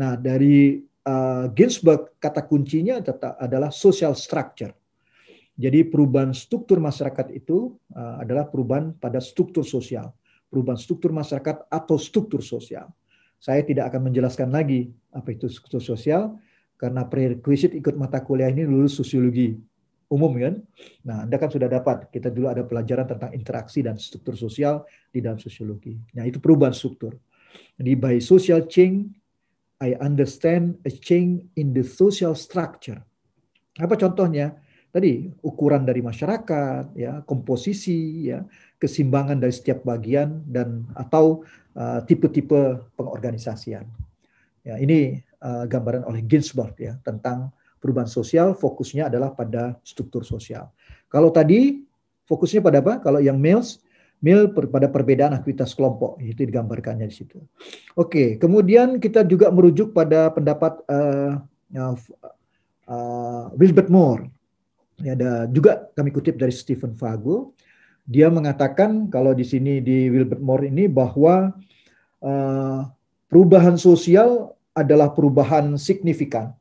Nah, dari uh, Ginsberg kata kuncinya adalah social structure. Jadi perubahan struktur masyarakat itu uh, adalah perubahan pada struktur sosial, perubahan struktur masyarakat atau struktur sosial. Saya tidak akan menjelaskan lagi apa itu struktur sosial karena prerequisite ikut mata kuliah ini lulus sosiologi umum kan. Nah, Anda kan sudah dapat. Kita dulu ada pelajaran tentang interaksi dan struktur sosial di dalam sosiologi. Nah, itu perubahan struktur. di by social change I understand a change in the social structure. Apa contohnya? Tadi ukuran dari masyarakat, ya, komposisi, ya, kesimbangan dari setiap bagian dan atau tipe uh, tipe-tipe pengorganisasian. Ya, ini uh, gambaran oleh Ginsberg ya tentang perubahan sosial fokusnya adalah pada struktur sosial. Kalau tadi fokusnya pada apa? Kalau yang males male pada perbedaan aktivitas kelompok itu digambarkannya di situ. Oke, kemudian kita juga merujuk pada pendapat uh, uh, Wilbert Moore. Ini ada juga kami kutip dari Stephen Fago. Dia mengatakan kalau di sini di Wilbert Moore ini bahwa uh, perubahan sosial adalah perubahan signifikan.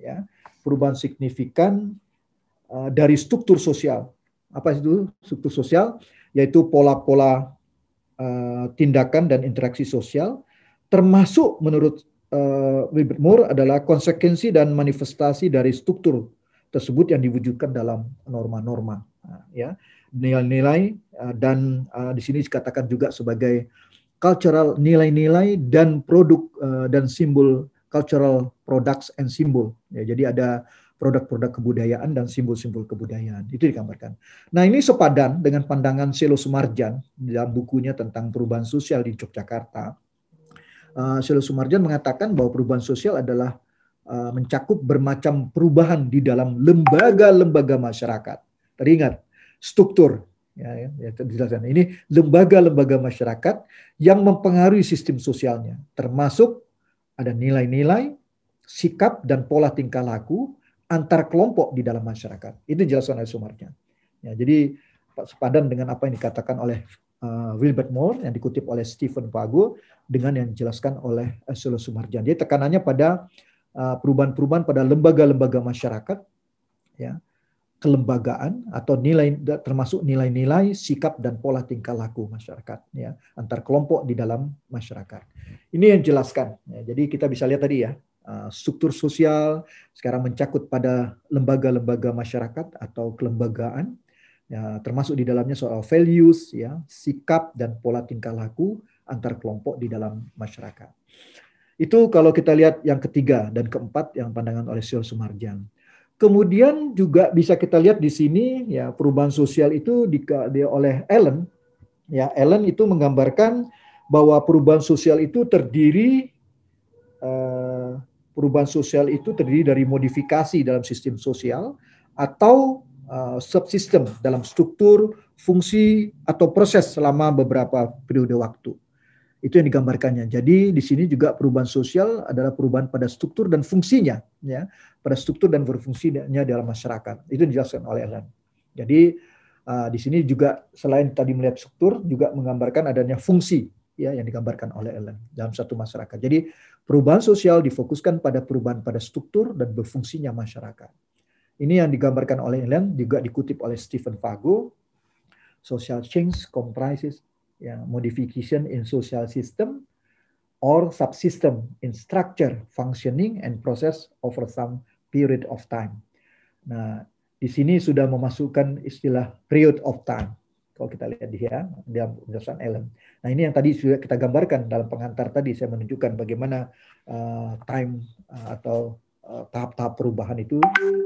Ya perubahan signifikan eh, dari struktur sosial. Apa itu struktur sosial? Yaitu pola-pola eh, tindakan dan interaksi sosial, termasuk menurut Weber eh, Wilbert Moore adalah konsekuensi dan manifestasi dari struktur tersebut yang diwujudkan dalam norma-norma, nah, ya nilai-nilai dan di sini dikatakan juga sebagai cultural nilai-nilai dan produk dan simbol cultural products and symbol. Ya, jadi ada produk-produk kebudayaan dan simbol-simbol kebudayaan. Itu digambarkan. Nah ini sepadan dengan pandangan Silo Sumarjan dalam bukunya tentang perubahan sosial di Yogyakarta. Uh, Silo Sumarjan mengatakan bahwa perubahan sosial adalah uh, mencakup bermacam perubahan di dalam lembaga-lembaga masyarakat. Teringat struktur. Ya, ya, ya, dijelaskan. Ini lembaga-lembaga masyarakat yang mempengaruhi sistem sosialnya, termasuk ada nilai-nilai, sikap, dan pola tingkah laku antar kelompok di dalam masyarakat. Itu jelasan oleh Sumarnya. Ya, jadi sepadan dengan apa yang dikatakan oleh uh, Wilbert Moore yang dikutip oleh Stephen Pago dengan yang dijelaskan oleh eh, Sulo Solo Sumarjan. Jadi tekanannya pada eh, perubahan-perubahan pada lembaga-lembaga masyarakat ya kelembagaan atau nilai termasuk nilai-nilai sikap dan pola tingkah laku masyarakat ya antar kelompok di dalam masyarakat ini yang jelaskan ya, jadi kita bisa lihat tadi ya uh, struktur sosial sekarang mencakup pada lembaga-lembaga masyarakat atau kelembagaan ya, termasuk di dalamnya soal values ya sikap dan pola tingkah laku antar kelompok di dalam masyarakat itu kalau kita lihat yang ketiga dan keempat yang pandangan oleh Sio Sumarjan Kemudian juga bisa kita lihat di sini ya perubahan sosial itu di, di, oleh Ellen. Ya, Ellen itu menggambarkan bahwa perubahan sosial itu terdiri eh, perubahan sosial itu terdiri dari modifikasi dalam sistem sosial atau eh, subsistem dalam struktur, fungsi atau proses selama beberapa periode waktu. Itu yang digambarkannya. Jadi di sini juga perubahan sosial adalah perubahan pada struktur dan fungsinya, ya, pada struktur dan berfungsinya dalam masyarakat. Itu dijelaskan oleh Erlan. Jadi uh, di sini juga selain tadi melihat struktur, juga menggambarkan adanya fungsi ya yang digambarkan oleh Erlan dalam satu masyarakat. Jadi perubahan sosial difokuskan pada perubahan pada struktur dan berfungsinya masyarakat. Ini yang digambarkan oleh Erlan juga dikutip oleh Stephen Fago. Social change comprises ya, modification in social system or subsystem in structure, functioning, and process over some period of time. Nah, di sini sudah memasukkan istilah period of time. Kalau kita lihat di ya, di penjelasan Ellen. Nah, ini yang tadi sudah kita gambarkan dalam pengantar tadi saya menunjukkan bagaimana uh, time uh, atau eh, tahap-tahap uh, perubahan itu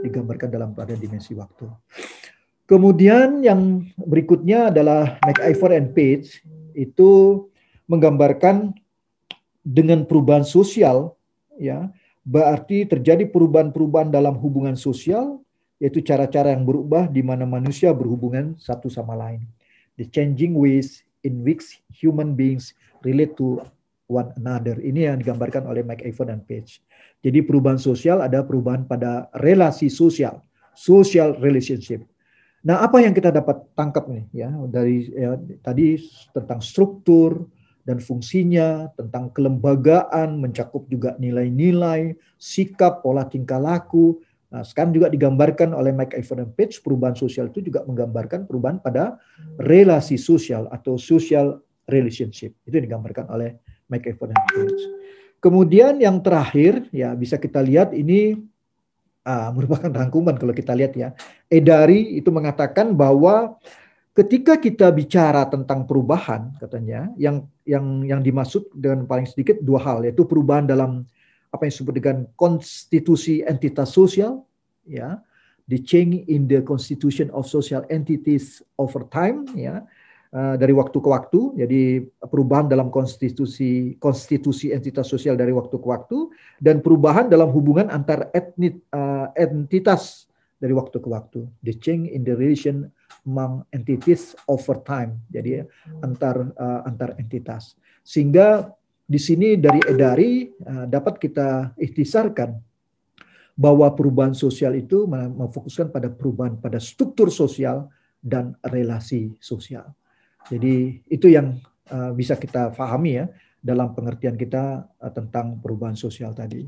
digambarkan dalam pada dimensi waktu. Kemudian yang berikutnya adalah MacIver and Page itu menggambarkan dengan perubahan sosial ya berarti terjadi perubahan-perubahan dalam hubungan sosial yaitu cara-cara yang berubah di mana manusia berhubungan satu sama lain. The changing ways in which human beings relate to one another. Ini yang digambarkan oleh MacIver dan Page. Jadi perubahan sosial ada perubahan pada relasi sosial, social relationship Nah, apa yang kita dapat tangkap nih ya dari ya, tadi tentang struktur dan fungsinya, tentang kelembagaan, mencakup juga nilai-nilai, sikap, pola tingkah laku. Nah, sekarang juga digambarkan oleh Mike Ivan dan Page, perubahan sosial itu juga menggambarkan perubahan pada relasi sosial atau social relationship. Itu yang digambarkan oleh Mike Ivan dan Page. Kemudian yang terakhir, ya bisa kita lihat ini uh, merupakan rangkuman kalau kita lihat ya. Edari itu mengatakan bahwa ketika kita bicara tentang perubahan katanya yang yang yang dimaksud dengan paling sedikit dua hal yaitu perubahan dalam apa yang disebut dengan konstitusi entitas sosial ya the change in the constitution of social entities over time ya Eh, dari waktu ke waktu, jadi perubahan dalam konstitusi konstitusi entitas sosial dari waktu ke waktu dan perubahan dalam hubungan antar etnit, uh, entitas dari waktu ke waktu. The change in the relation among entities over time. Jadi antar uh, antar entitas. Sehingga di sini dari edari uh, dapat kita ikhtisarkan bahwa perubahan sosial itu memfokuskan pada perubahan pada struktur sosial dan relasi sosial. Jadi itu yang uh, bisa kita pahami ya dalam pengertian kita uh, tentang perubahan sosial tadi.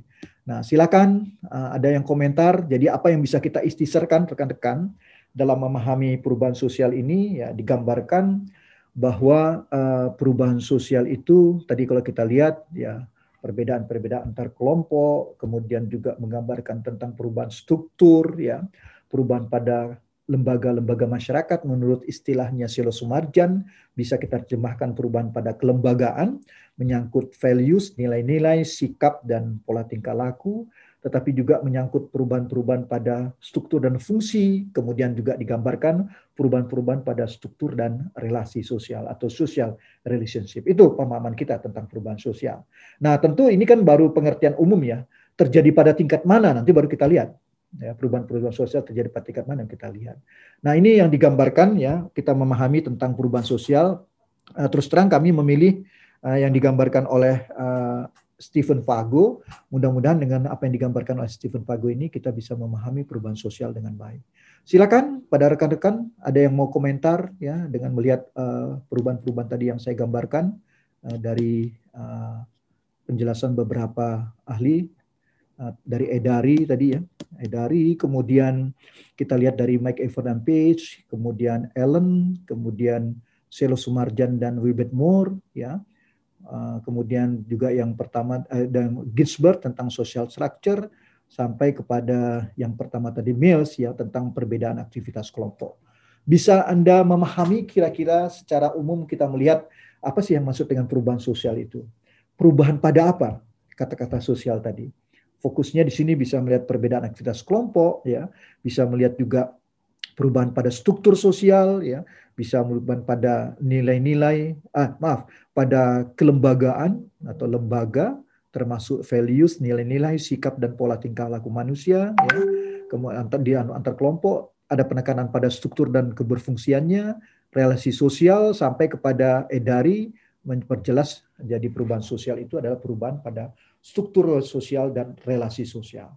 Nah, silakan uh, ada yang komentar. Jadi apa yang bisa kita istisarkan rekan-rekan dalam memahami perubahan sosial ini ya digambarkan bahwa uh, perubahan sosial itu tadi kalau kita lihat ya perbedaan-perbedaan antar kelompok, kemudian juga menggambarkan tentang perubahan struktur ya, perubahan pada lembaga-lembaga masyarakat menurut istilahnya Silo Sumarjan bisa kita terjemahkan perubahan pada kelembagaan menyangkut values, nilai-nilai, sikap dan pola tingkah laku tetapi juga menyangkut perubahan-perubahan pada struktur dan fungsi, kemudian juga digambarkan perubahan-perubahan pada struktur dan relasi sosial atau social relationship. Itu pemahaman kita tentang perubahan sosial. Nah, tentu ini kan baru pengertian umum ya. Terjadi pada tingkat mana nanti baru kita lihat ya perubahan-perubahan sosial terjadi pada tingkat mana yang kita lihat. Nah ini yang digambarkan ya kita memahami tentang perubahan sosial. Eh, terus terang kami memilih eh, yang digambarkan oleh eh, Stephen Fago. Mudah-mudahan dengan apa yang digambarkan oleh Stephen Fago ini kita bisa memahami perubahan sosial dengan baik. Silakan pada rekan-rekan ada yang mau komentar ya dengan melihat perubahan-perubahan tadi yang saya gambarkan dari penjelasan beberapa ahli Eh, dari Edari tadi ya, Edari, kemudian kita lihat dari Mike Evans dan Page, kemudian Allen, kemudian Selo Sumarjan dan Wibet Moore ya. Eh, kemudian juga yang pertama eh, dan Ginsberg tentang social structure sampai kepada yang pertama tadi Mills ya tentang perbedaan aktivitas kelompok. Bisa Anda memahami kira-kira secara umum kita melihat apa sih yang masuk dengan perubahan sosial itu? Perubahan pada apa? Kata-kata sosial tadi fokusnya di sini bisa melihat perbedaan aktivitas kelompok ya bisa melihat juga perubahan pada struktur sosial ya bisa perubahan pada nilai-nilai ah maaf pada kelembagaan atau lembaga termasuk values nilai-nilai sikap dan pola tingkah laku manusia ya kemudian di anu, antar kelompok ada penekanan pada struktur dan keberfungsiannya relasi sosial sampai kepada edari memperjelas jadi perubahan sosial itu adalah perubahan pada struktur sosial dan relasi sosial.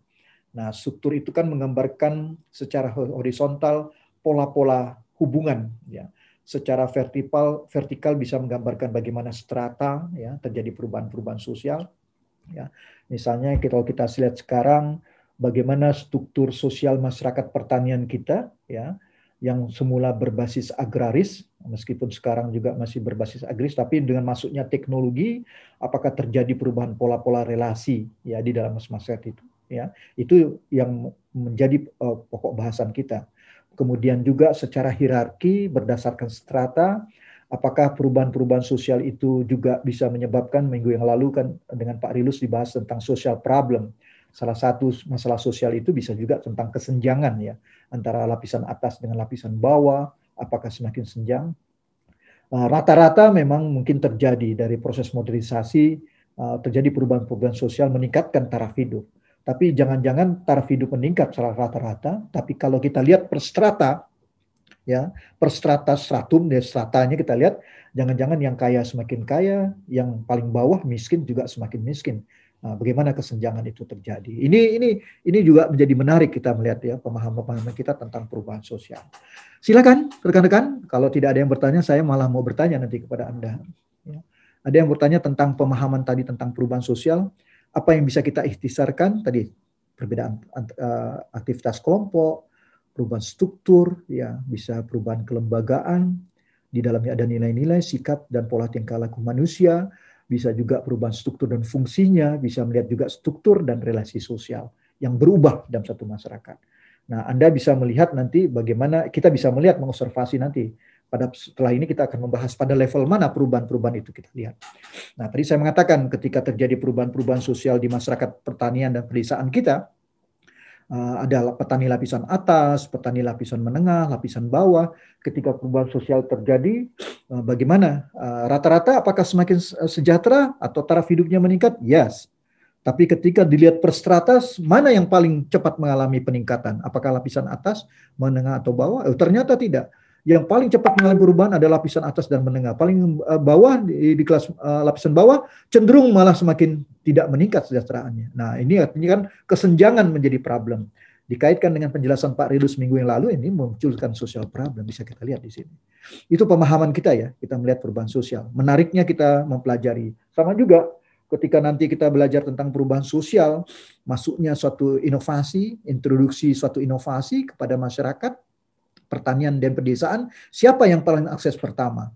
Nah, struktur itu kan menggambarkan secara horizontal pola-pola hubungan ya. Secara vertikal vertikal bisa menggambarkan bagaimana strata ya terjadi perubahan-perubahan sosial ya. Misalnya kalau kita lihat sekarang bagaimana struktur sosial masyarakat pertanian kita ya yang semula berbasis agraris, meskipun sekarang juga masih berbasis agraris, tapi dengan masuknya teknologi, apakah terjadi perubahan pola-pola relasi ya di dalam masyarakat itu? Ya, itu yang menjadi uh, pokok bahasan kita. Kemudian juga secara hierarki berdasarkan strata, apakah perubahan-perubahan sosial itu juga bisa menyebabkan minggu yang lalu kan dengan Pak Rilus dibahas tentang social problem Salah satu masalah sosial itu bisa juga tentang kesenjangan ya antara lapisan atas dengan lapisan bawah, apakah semakin senjang? Eh, rata-rata memang mungkin terjadi dari proses modernisasi eh, terjadi perubahan-perubahan sosial meningkatkan taraf hidup. Tapi jangan-jangan taraf hidup meningkat secara rata-rata, tapi kalau kita lihat per strata, ya per strata stratum, ya stratanya kita lihat, jangan-jangan yang kaya semakin kaya, yang paling bawah miskin juga semakin miskin. Nah, bagaimana kesenjangan itu terjadi? Ini ini ini juga menjadi menarik kita melihat ya pemahaman-pemahaman kita tentang perubahan sosial. Silakan rekan-rekan, kalau tidak ada yang bertanya, saya malah mau bertanya nanti kepada anda. Ya. Ada yang bertanya tentang pemahaman tadi tentang perubahan sosial, apa yang bisa kita ikhtisarkan tadi perbedaan eh, aktivitas kelompok, perubahan struktur, ya bisa perubahan kelembagaan, di dalamnya ada nilai-nilai, sikap dan pola tingkah laku manusia bisa juga perubahan struktur dan fungsinya, bisa melihat juga struktur dan relasi sosial yang berubah dalam satu masyarakat. Nah, Anda bisa melihat nanti bagaimana kita bisa melihat mengobservasi nanti pada setelah ini kita akan membahas pada level mana perubahan-perubahan itu kita lihat. Nah, tadi saya mengatakan ketika terjadi perubahan-perubahan sosial di masyarakat pertanian dan pedesaan kita, Eh, ada petani lapisan atas, petani lapisan menengah, lapisan bawah. Ketika perubahan sosial terjadi, eh, bagaimana? Eh, rata-rata apakah semakin sejahtera atau taraf hidupnya meningkat? Yes. Tapi ketika dilihat per stratas, mana yang paling cepat mengalami peningkatan? Apakah lapisan atas, menengah, atau bawah? Eh, ternyata tidak. Yang paling cepat mengalami perubahan adalah lapisan atas dan menengah. Paling eh, bawah di, di kelas uh, lapisan bawah cenderung malah semakin tidak meningkat sejahteraannya. Nah, ini artinya kan kesenjangan menjadi problem. Dikaitkan dengan penjelasan Pak Ridho seminggu yang lalu ini munculkan sosial problem bisa kita lihat di sini. Itu pemahaman kita ya, kita melihat perubahan sosial. Menariknya kita mempelajari. Sama juga ketika nanti kita belajar tentang perubahan sosial, masuknya suatu inovasi, introduksi suatu inovasi kepada masyarakat, pertanian dan pedesaan, siapa yang paling akses pertama?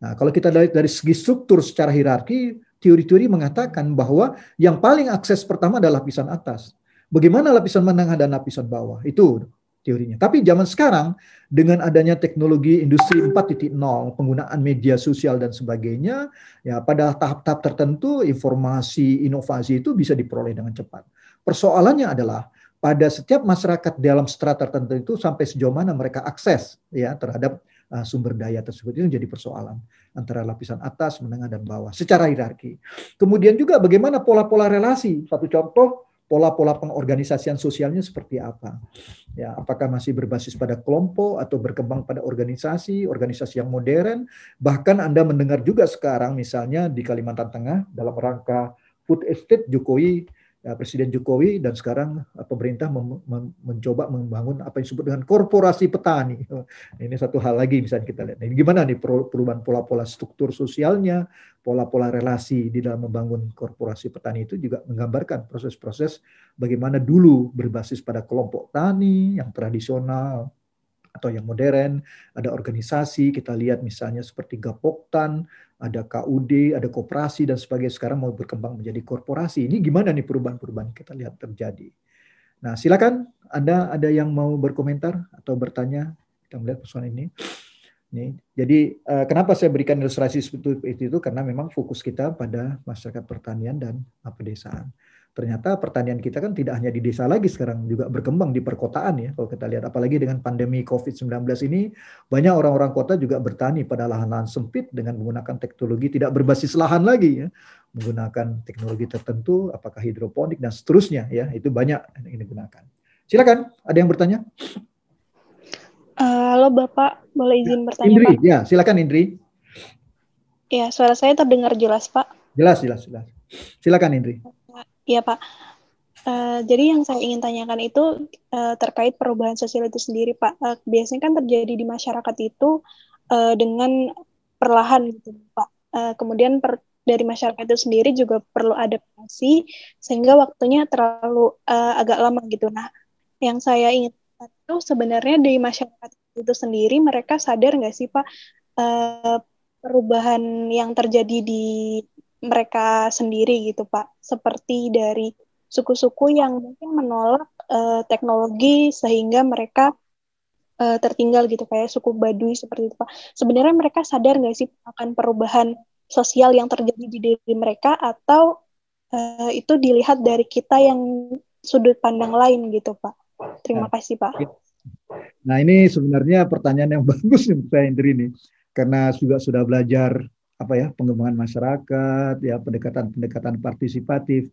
Nah, kalau kita dari, dari segi struktur secara hierarki, teori-teori mengatakan bahwa yang paling akses pertama adalah lapisan atas. Bagaimana lapisan menengah dan lapisan bawah? Itu teorinya. Tapi zaman sekarang dengan adanya teknologi industri 4.0, penggunaan media sosial dan sebagainya, ya pada tahap-tahap tertentu informasi inovasi itu bisa diperoleh dengan cepat. Persoalannya adalah pada setiap masyarakat dalam strata tertentu itu sampai sejauh mana mereka akses ya terhadap uh, sumber daya tersebut itu menjadi persoalan antara lapisan atas, menengah dan bawah secara hierarki. Kemudian juga bagaimana pola-pola relasi. Satu contoh pola-pola pengorganisasian sosialnya seperti apa. Ya, apakah masih berbasis pada kelompok atau berkembang pada organisasi, organisasi yang modern. Bahkan Anda mendengar juga sekarang misalnya di Kalimantan Tengah dalam rangka food estate Jokowi Ya, Presiden Jokowi dan sekarang eh, pemerintah mem mem mencoba membangun apa yang disebut dengan korporasi petani. Ini satu hal lagi misalnya kita lihat. Nah, ini gimana nih perubahan pola-pola struktur sosialnya, pola-pola relasi di dalam membangun korporasi petani itu juga menggambarkan proses-proses bagaimana dulu berbasis pada kelompok tani yang tradisional, atau yang modern, ada organisasi, kita lihat misalnya seperti Gapoktan, ada KUD, ada koperasi dan sebagainya sekarang mau berkembang menjadi korporasi. Ini gimana nih perubahan-perubahan kita lihat terjadi. Nah, silakan Anda ada yang mau berkomentar atau bertanya kita melihat persoalan ini. Nih, jadi eh, kenapa saya berikan ilustrasi seperti itu? Karena memang fokus kita pada masyarakat pertanian dan pedesaan ternyata pertanian kita kan tidak hanya di desa lagi sekarang juga berkembang di perkotaan ya kalau kita lihat apalagi dengan pandemi Covid-19 ini banyak orang-orang kota juga bertani pada lahan-lahan sempit dengan menggunakan teknologi tidak berbasis lahan lagi ya menggunakan teknologi tertentu apakah hidroponik dan seterusnya ya itu banyak yang digunakan. Silakan ada yang bertanya? Eh, halo Bapak, boleh ya, izin bertanya Indri, Pak? ya silakan Indri. Ya, suara saya terdengar jelas Pak. Jelas, jelas, jelas. Silakan Indri. Iya Pak. Uh, jadi yang saya ingin tanyakan itu uh, terkait perubahan sosial itu sendiri Pak. Uh, biasanya kan terjadi di masyarakat itu uh, dengan perlahan gitu Pak. Uh, kemudian per, dari masyarakat itu sendiri juga perlu adaptasi sehingga waktunya terlalu uh, agak lama gitu. Nah, yang saya ingin itu sebenarnya di masyarakat itu sendiri mereka sadar nggak sih Pak uh, perubahan yang terjadi di mereka sendiri gitu Pak. Seperti dari suku-suku yang mungkin menolak uh, teknologi sehingga mereka uh, tertinggal gitu kayak suku Baduy seperti itu Pak. Sebenarnya mereka sadar nggak sih akan perubahan sosial yang terjadi di diri mereka atau uh, itu dilihat dari kita yang sudut pandang lain gitu Pak. Terima nah, kasih Pak. Gitu. Nah ini sebenarnya pertanyaan yang bagus nih saya Indri nih karena juga sudah belajar apa ya pengembangan masyarakat, ya pendekatan-pendekatan partisipatif.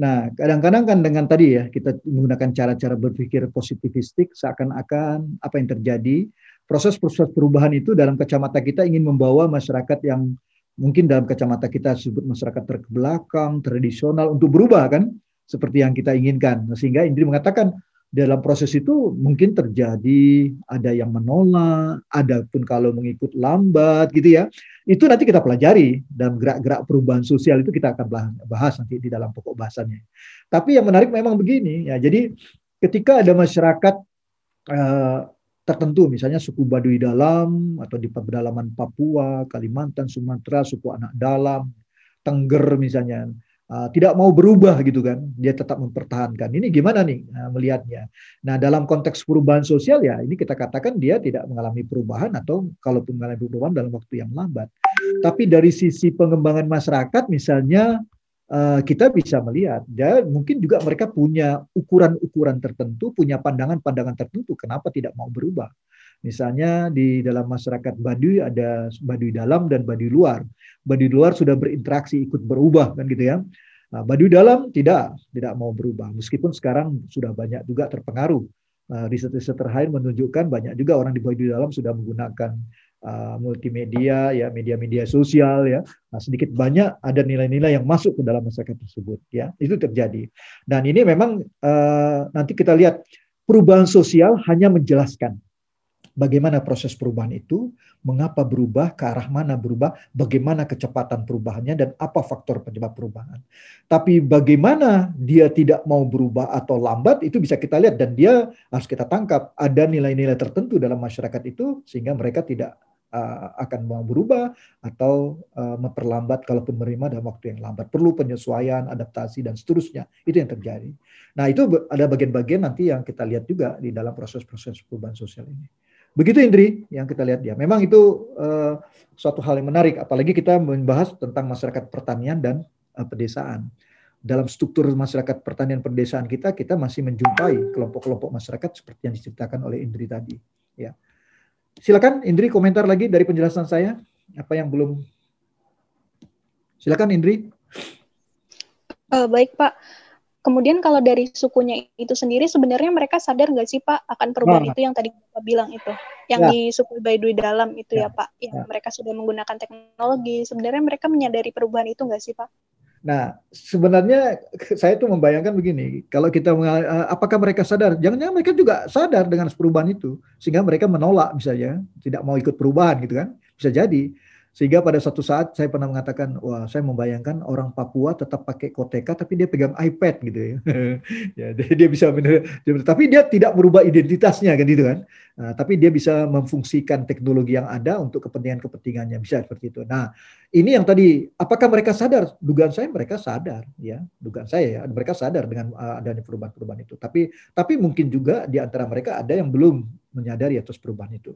Nah, kadang-kadang kan dengan tadi ya kita menggunakan cara-cara berpikir positivistik seakan-akan apa yang terjadi proses-proses perubahan itu dalam kacamata kita ingin membawa masyarakat yang mungkin dalam kacamata kita disebut masyarakat terkebelakang, tradisional untuk berubah kan seperti yang kita inginkan. Nah, sehingga Indri mengatakan dalam proses itu mungkin terjadi ada yang menolak, ada pun kalau mengikut lambat gitu ya. Itu nanti kita pelajari dalam gerak-gerak perubahan sosial itu kita akan bahas nanti di dalam pokok bahasannya. Tapi yang menarik memang begini ya. Jadi ketika ada masyarakat eh, tertentu misalnya suku Baduy dalam atau di pedalaman Papua, Kalimantan, Sumatera, suku anak dalam, Tengger misalnya Eh, tidak mau berubah gitu kan dia tetap mempertahankan ini gimana nih uh, melihatnya nah dalam konteks perubahan sosial ya ini kita katakan dia tidak mengalami perubahan atau kalaupun mengalami perubahan dalam waktu yang lambat tapi dari sisi pengembangan masyarakat misalnya Uh, kita bisa melihat dan mungkin juga mereka punya ukuran-ukuran tertentu, punya pandangan-pandangan tertentu kenapa tidak mau berubah. Misalnya di dalam masyarakat Baduy ada Baduy dalam dan Baduy luar. Baduy luar sudah berinteraksi ikut berubah kan gitu ya. Nah, Baduy dalam tidak tidak mau berubah meskipun sekarang sudah banyak juga terpengaruh. Uh, riset-riset terakhir menunjukkan banyak juga orang di Baduy dalam sudah menggunakan uh, multimedia ya media-media sosial ya nah, sedikit banyak ada nilai-nilai yang masuk ke dalam masyarakat tersebut ya itu terjadi dan ini memang uh, nanti kita lihat perubahan sosial hanya menjelaskan bagaimana proses perubahan itu, mengapa berubah, ke arah mana berubah, bagaimana kecepatan perubahannya, dan apa faktor penyebab perubahan. Tapi bagaimana dia tidak mau berubah atau lambat, itu bisa kita lihat dan dia harus kita tangkap. Ada nilai-nilai tertentu dalam masyarakat itu sehingga mereka tidak uh, akan mau berubah atau uh, memperlambat kalaupun menerima dalam waktu yang lambat. Perlu penyesuaian, adaptasi, dan seterusnya. Itu yang terjadi. Nah itu ada bagian-bagian nanti yang kita lihat juga di dalam proses-proses perubahan sosial ini. Begitu Indri yang kita lihat ya. Memang itu uh, suatu hal yang menarik, apalagi kita membahas tentang masyarakat pertanian dan uh, pedesaan. Dalam struktur masyarakat pertanian pedesaan kita, kita masih menjumpai kelompok-kelompok masyarakat seperti yang diceritakan oleh Indri tadi. Ya, silakan Indri komentar lagi dari penjelasan saya apa yang belum. Silakan Indri. Uh, baik Pak. Kemudian kalau dari sukunya itu sendiri, sebenarnya mereka sadar nggak sih Pak akan perubahan nah. itu yang tadi Bapak bilang itu, yang ya. di suku Baidui dalam itu ya, ya Pak, yang ya. mereka sudah menggunakan teknologi. Sebenarnya mereka menyadari perubahan itu nggak sih Pak? Nah, sebenarnya saya itu membayangkan begini, kalau kita eh, apakah mereka sadar? Jangan-jangan mereka juga sadar dengan perubahan itu, sehingga mereka menolak misalnya, tidak mau ikut perubahan gitu kan? Bisa jadi. Sehingga pada suatu saat saya pernah mengatakan, wah saya membayangkan orang Papua tetap pakai koteka tapi dia pegang iPad gitu ya. ya dia bisa benar, tapi dia tidak merubah identitasnya kan gitu kan. Nah, tapi dia bisa memfungsikan teknologi yang ada untuk kepentingan-kepentingannya bisa seperti itu. Nah ini yang tadi, apakah mereka sadar? Dugaan saya mereka sadar ya, dugaan saya ya, mereka sadar dengan uh, adanya perubahan-perubahan itu. Tapi tapi mungkin juga di antara mereka ada yang belum menyadari atas perubahan itu.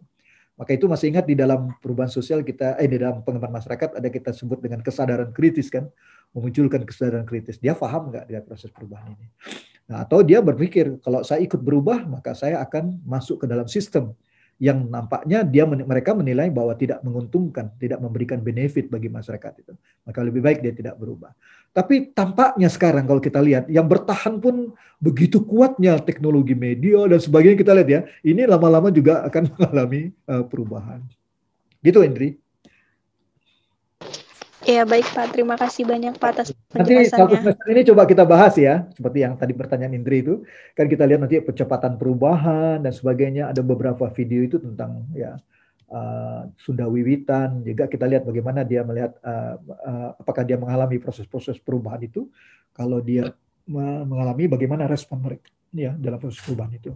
Maka itu masih ingat di dalam perubahan sosial kita, eh di dalam pengembangan masyarakat ada kita sebut dengan kesadaran kritis kan, memunculkan kesadaran kritis. Dia paham nggak dengan proses perubahan ini? Nah, atau dia berpikir kalau saya ikut berubah maka saya akan masuk ke dalam sistem yang nampaknya dia mereka menilai bahwa tidak menguntungkan, tidak memberikan benefit bagi masyarakat itu. Maka lebih baik dia tidak berubah. Tapi tampaknya sekarang kalau kita lihat, yang bertahan pun begitu kuatnya teknologi media dan sebagainya kita lihat ya, ini lama-lama juga akan mengalami uh, perubahan. Gitu Indri. Ya baik Pak, terima kasih banyak Pak atas penjelasannya. Nanti satu ini coba kita bahas ya, seperti yang tadi pertanyaan Indri itu, kan kita lihat nanti percepatan perubahan dan sebagainya, ada beberapa video itu tentang ya Eh, Sunda wiwitan juga kita lihat bagaimana dia melihat eh, eh, apakah dia mengalami proses-proses perubahan itu kalau dia mengalami bagaimana respon mereka ya dalam proses perubahan itu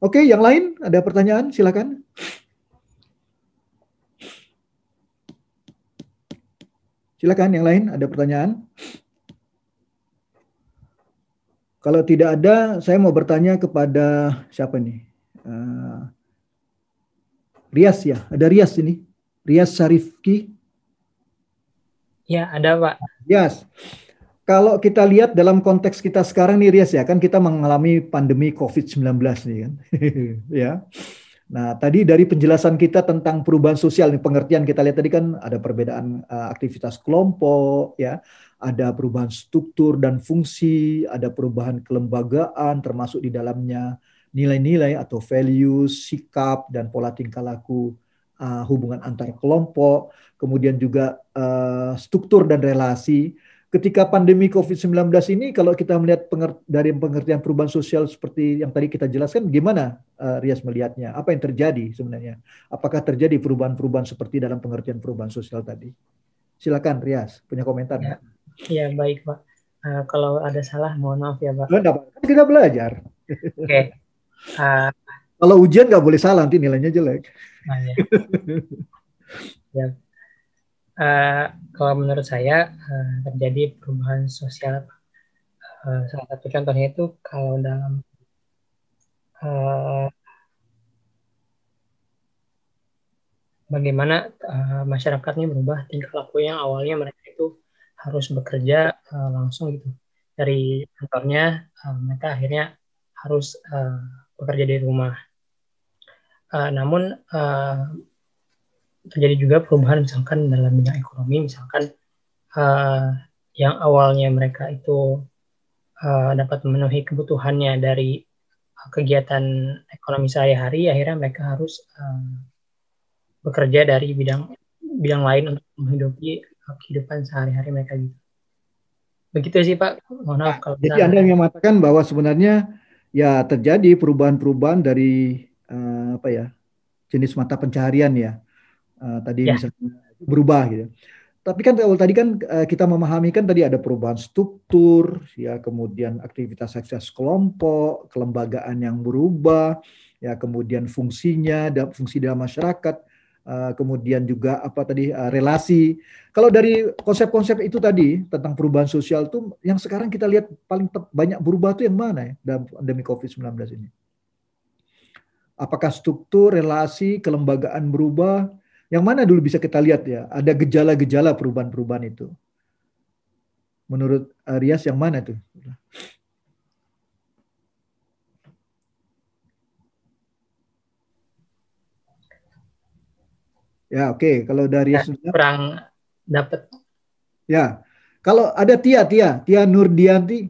oke yang lain ada pertanyaan silakan silakan yang lain ada pertanyaan kalau tidak ada saya mau bertanya kepada siapa nih Rias ya, ada Rias ini. Rias Sarifki. Ya, ada Pak. Rias. Kalau kita lihat dalam konteks kita sekarang nih Rias ya, kan kita mengalami pandemi COVID-19 nih kan. ya. Nah, tadi dari penjelasan kita tentang perubahan sosial nih pengertian kita lihat tadi kan ada perbedaan uh, aktivitas kelompok ya, ada perubahan struktur dan fungsi, ada perubahan kelembagaan termasuk di dalamnya nilai-nilai atau values, sikap dan pola tingkah laku uh, hubungan antar kelompok, kemudian juga uh, struktur dan relasi. Ketika pandemi COVID-19 ini, kalau kita melihat penger dari pengertian perubahan sosial seperti yang tadi kita jelaskan, gimana uh, Rias melihatnya? Apa yang terjadi sebenarnya? Apakah terjadi perubahan-perubahan seperti dalam pengertian perubahan sosial tadi? Silakan Rias, punya komentar? Ya, ya baik Pak. Uh, kalau ada salah, mohon maaf ya Pak. Tidak, oh, kan kita belajar. Oke, okay. Kalau ujian nggak boleh salah nanti nilainya jelek. Uh, ya. Uh, kalau menurut saya uh, terjadi perubahan sosial uh, salah satu contohnya itu kalau dalam uh, bagaimana uh, masyarakat ini berubah tingkah laku yang awalnya mereka itu harus bekerja uh, langsung gitu dari kantornya uh, mereka akhirnya harus uh, bekerja dari rumah. Uh, namun uh, terjadi juga perubahan misalkan dalam bidang ekonomi misalkan uh, yang awalnya mereka itu uh, dapat memenuhi kebutuhannya dari kegiatan ekonomi sehari-hari akhirnya mereka harus uh, bekerja dari bidang bidang lain untuk menghidupi kehidupan sehari-hari mereka gitu begitu sih pak mohon maaf nah, kalau jadi anda yang mengatakan bahwa sebenarnya ya terjadi perubahan-perubahan dari uh, apa ya jenis mata pencaharian ya uh, tadi ya. misalnya berubah gitu. Tapi kan kalau tadi kan uh, kita memahami kan tadi ada perubahan struktur ya kemudian aktivitas akses kelompok kelembagaan yang berubah ya kemudian fungsinya fungsi dalam masyarakat Eh, kemudian juga apa tadi uh, relasi. Kalau dari konsep-konsep itu tadi tentang perubahan sosial tuh yang sekarang kita lihat paling banyak berubah tuh yang mana ya dalam pandemi Covid-19 ini? Apakah struktur, relasi, kelembagaan berubah? Yang mana dulu bisa kita lihat ya? Ada gejala-gejala perubahan-perubahan itu. Menurut eh, Rias yang mana tuh? Ya, oke. Okay. Kalau dari ya, nah, sudah kurang dapat. Ya. Kalau ada Tia, Tia, Tia Nurdianti.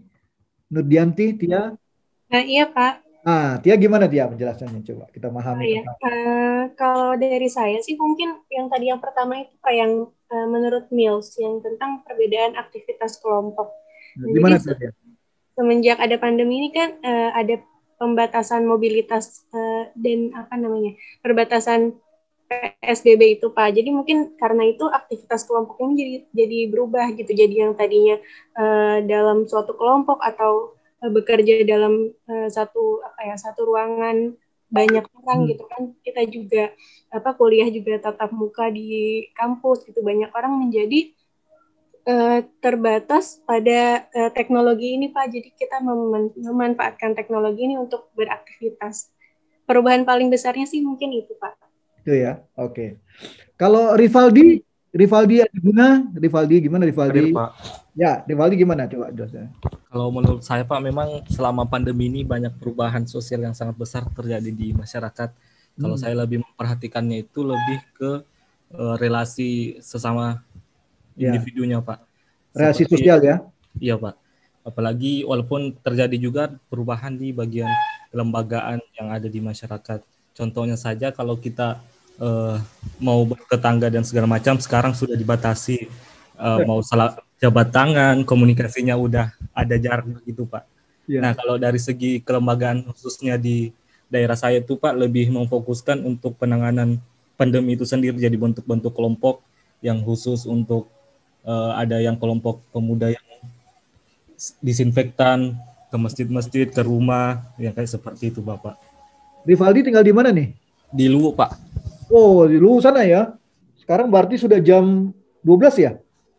Nurdianti, Tia. Nah, iya, Pak. Ah, Tia gimana Tia penjelasannya coba kita pahami. Oh, iya. uh, kalau dari saya sih mungkin yang tadi yang pertama itu Pak yang uh, menurut Mills yang tentang perbedaan aktivitas kelompok. Nah, gimana Jadi, Tia? Semenjak ada pandemi ini kan uh, ada pembatasan mobilitas uh, dan apa namanya? perbatasan PSBB itu Pak. Jadi mungkin karena itu aktivitas kelompok ini jadi jadi berubah gitu. Jadi yang tadinya uh, dalam suatu kelompok atau uh, bekerja dalam uh, satu apa ya satu ruangan banyak orang hmm. gitu kan. Kita juga apa kuliah juga tatap muka di kampus gitu. Banyak orang menjadi uh, terbatas pada uh, teknologi ini Pak. Jadi kita mem memanfaatkan teknologi ini untuk beraktivitas. Perubahan paling besarnya sih mungkin itu Pak. Itu ya. Oke. Kalau Rivaldi, Rivaldi Adiguna, Rivaldi gimana Rivaldi? Hadir, Pak. Ya, Rivaldi gimana coba Kalau menurut saya Pak, memang selama pandemi ini banyak perubahan sosial yang sangat besar terjadi di masyarakat. Hmm. Kalau saya lebih memperhatikannya itu lebih ke uh, relasi sesama ya. individunya Pak. Relasi sosial ya? Iya Pak. Apalagi walaupun terjadi juga perubahan di bagian kelembagaan yang ada di masyarakat. Contohnya saja kalau kita uh, mau bertetangga dan segala macam sekarang sudah dibatasi uh, mau salah jabat tangan komunikasinya udah ada jarak begitu pak. Yeah. Nah kalau dari segi kelembagaan khususnya di daerah saya itu pak lebih memfokuskan untuk penanganan pandemi itu sendiri jadi bentuk-bentuk kelompok yang khusus untuk uh, ada yang kelompok pemuda yang disinfektan ke masjid-masjid ke rumah yang kayak seperti itu bapak. Rivaldi tinggal di mana nih? Di Luwu pak. Oh, di lu sana ya. Sekarang berarti sudah jam 12 ya?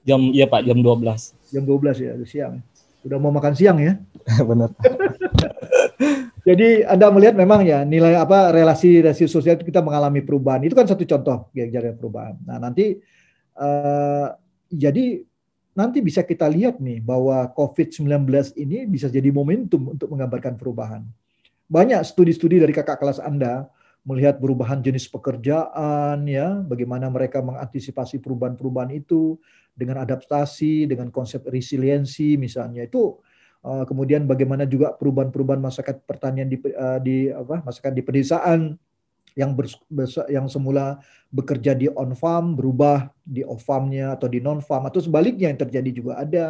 Jam iya Pak, jam 12. Jam 12 ya, siang. Sudah mau makan siang ya? Benar. Jadi Anda melihat memang ya nilai apa relasi relasi sosial itu kita mengalami perubahan. Itu kan satu contoh ya, perubahan. Nah, nanti uh, jadi nanti bisa kita lihat nih bahwa COVID-19 ini bisa jadi momentum untuk menggambarkan perubahan. Banyak studi-studi dari kakak kelas Anda melihat perubahan jenis pekerjaan ya, bagaimana mereka mengantisipasi perubahan-perubahan itu dengan adaptasi, dengan konsep resiliensi misalnya itu eh, kemudian bagaimana juga perubahan-perubahan masyarakat pertanian di eh, di apa masyarakat di pedesaan yang ber, yang semula bekerja di on farm berubah di off farmnya atau di non farm atau sebaliknya yang terjadi juga ada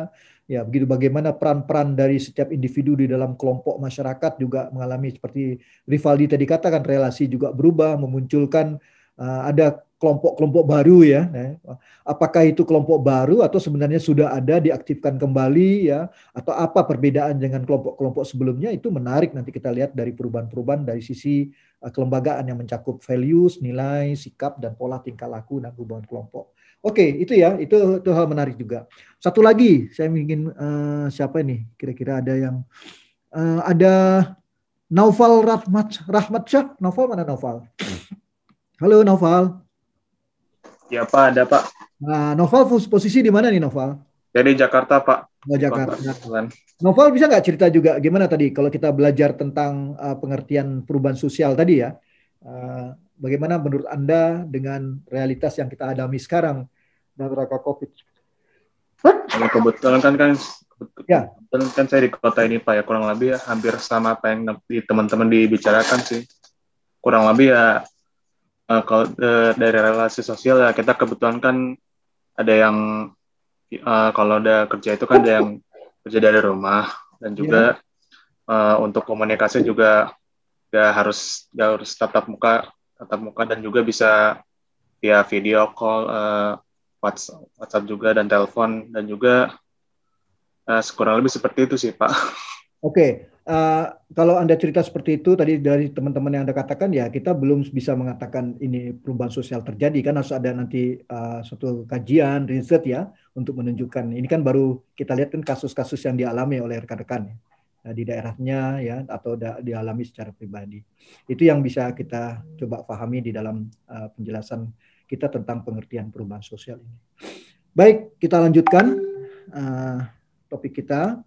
Ya, begitu bagaimana peran-peran dari setiap individu di dalam kelompok masyarakat juga mengalami seperti Rivaldi tadi katakan relasi juga berubah, memunculkan uh, ada kelompok-kelompok baru ya. Nah, apakah itu kelompok baru atau sebenarnya sudah ada diaktifkan kembali ya atau apa perbedaan dengan kelompok-kelompok sebelumnya itu menarik nanti kita lihat dari perubahan-perubahan dari sisi eh, kelembagaan yang mencakup values, nilai, sikap dan pola tingkah laku dan perubahan kelompok. Oke, itu ya, itu itu hal menarik juga. Satu lagi, saya ingin uh, siapa ini? Kira-kira ada yang uh, ada Naufal Rahmat Rahmat Syah. Naufal mana Naufal? Halo Naufal. Ya Pak, ada Pak. Nah, Novel posisi di mana nih Novel? Ya, Dari Jakarta Pak. Oh, Jakarta. Novel bisa nggak cerita juga gimana tadi kalau kita belajar tentang uh, pengertian perubahan sosial tadi ya? Uh, bagaimana menurut Anda dengan realitas yang kita hadapi sekarang dalam rangka COVID? Kalau kebetulan kan kan ya. kebetulan kan saya di kota ini Pak ya kurang lebih ya, hampir sama apa yang teman-teman dibicarakan sih kurang lebih ya eh, kalau eh, dari relasi sosial ya kita kebetulan kan ada yang eh, kalau ada kerja itu kan ada yang kerja dari rumah dan juga ya. untuk komunikasi juga gak ya, harus gak ya, harus tatap muka tatap muka dan juga bisa via video call, uh, eh, WhatsApp, WhatsApp juga dan telepon dan juga uh, eh, kurang lebih seperti itu sih Pak. Oke, okay. uh, eh, kalau anda cerita seperti itu tadi dari teman-teman yang anda katakan ya kita belum bisa mengatakan ini perubahan sosial terjadi kan harus ada nanti uh, suatu kajian riset ya untuk menunjukkan ini kan baru kita lihat kan kasus-kasus yang dialami oleh rekan-rekan. Ya. Eh, di daerahnya ya atau da dialami secara pribadi. Itu yang bisa kita coba pahami di dalam uh, penjelasan kita tentang pengertian perubahan sosial ini. Baik, kita lanjutkan uh, topik kita.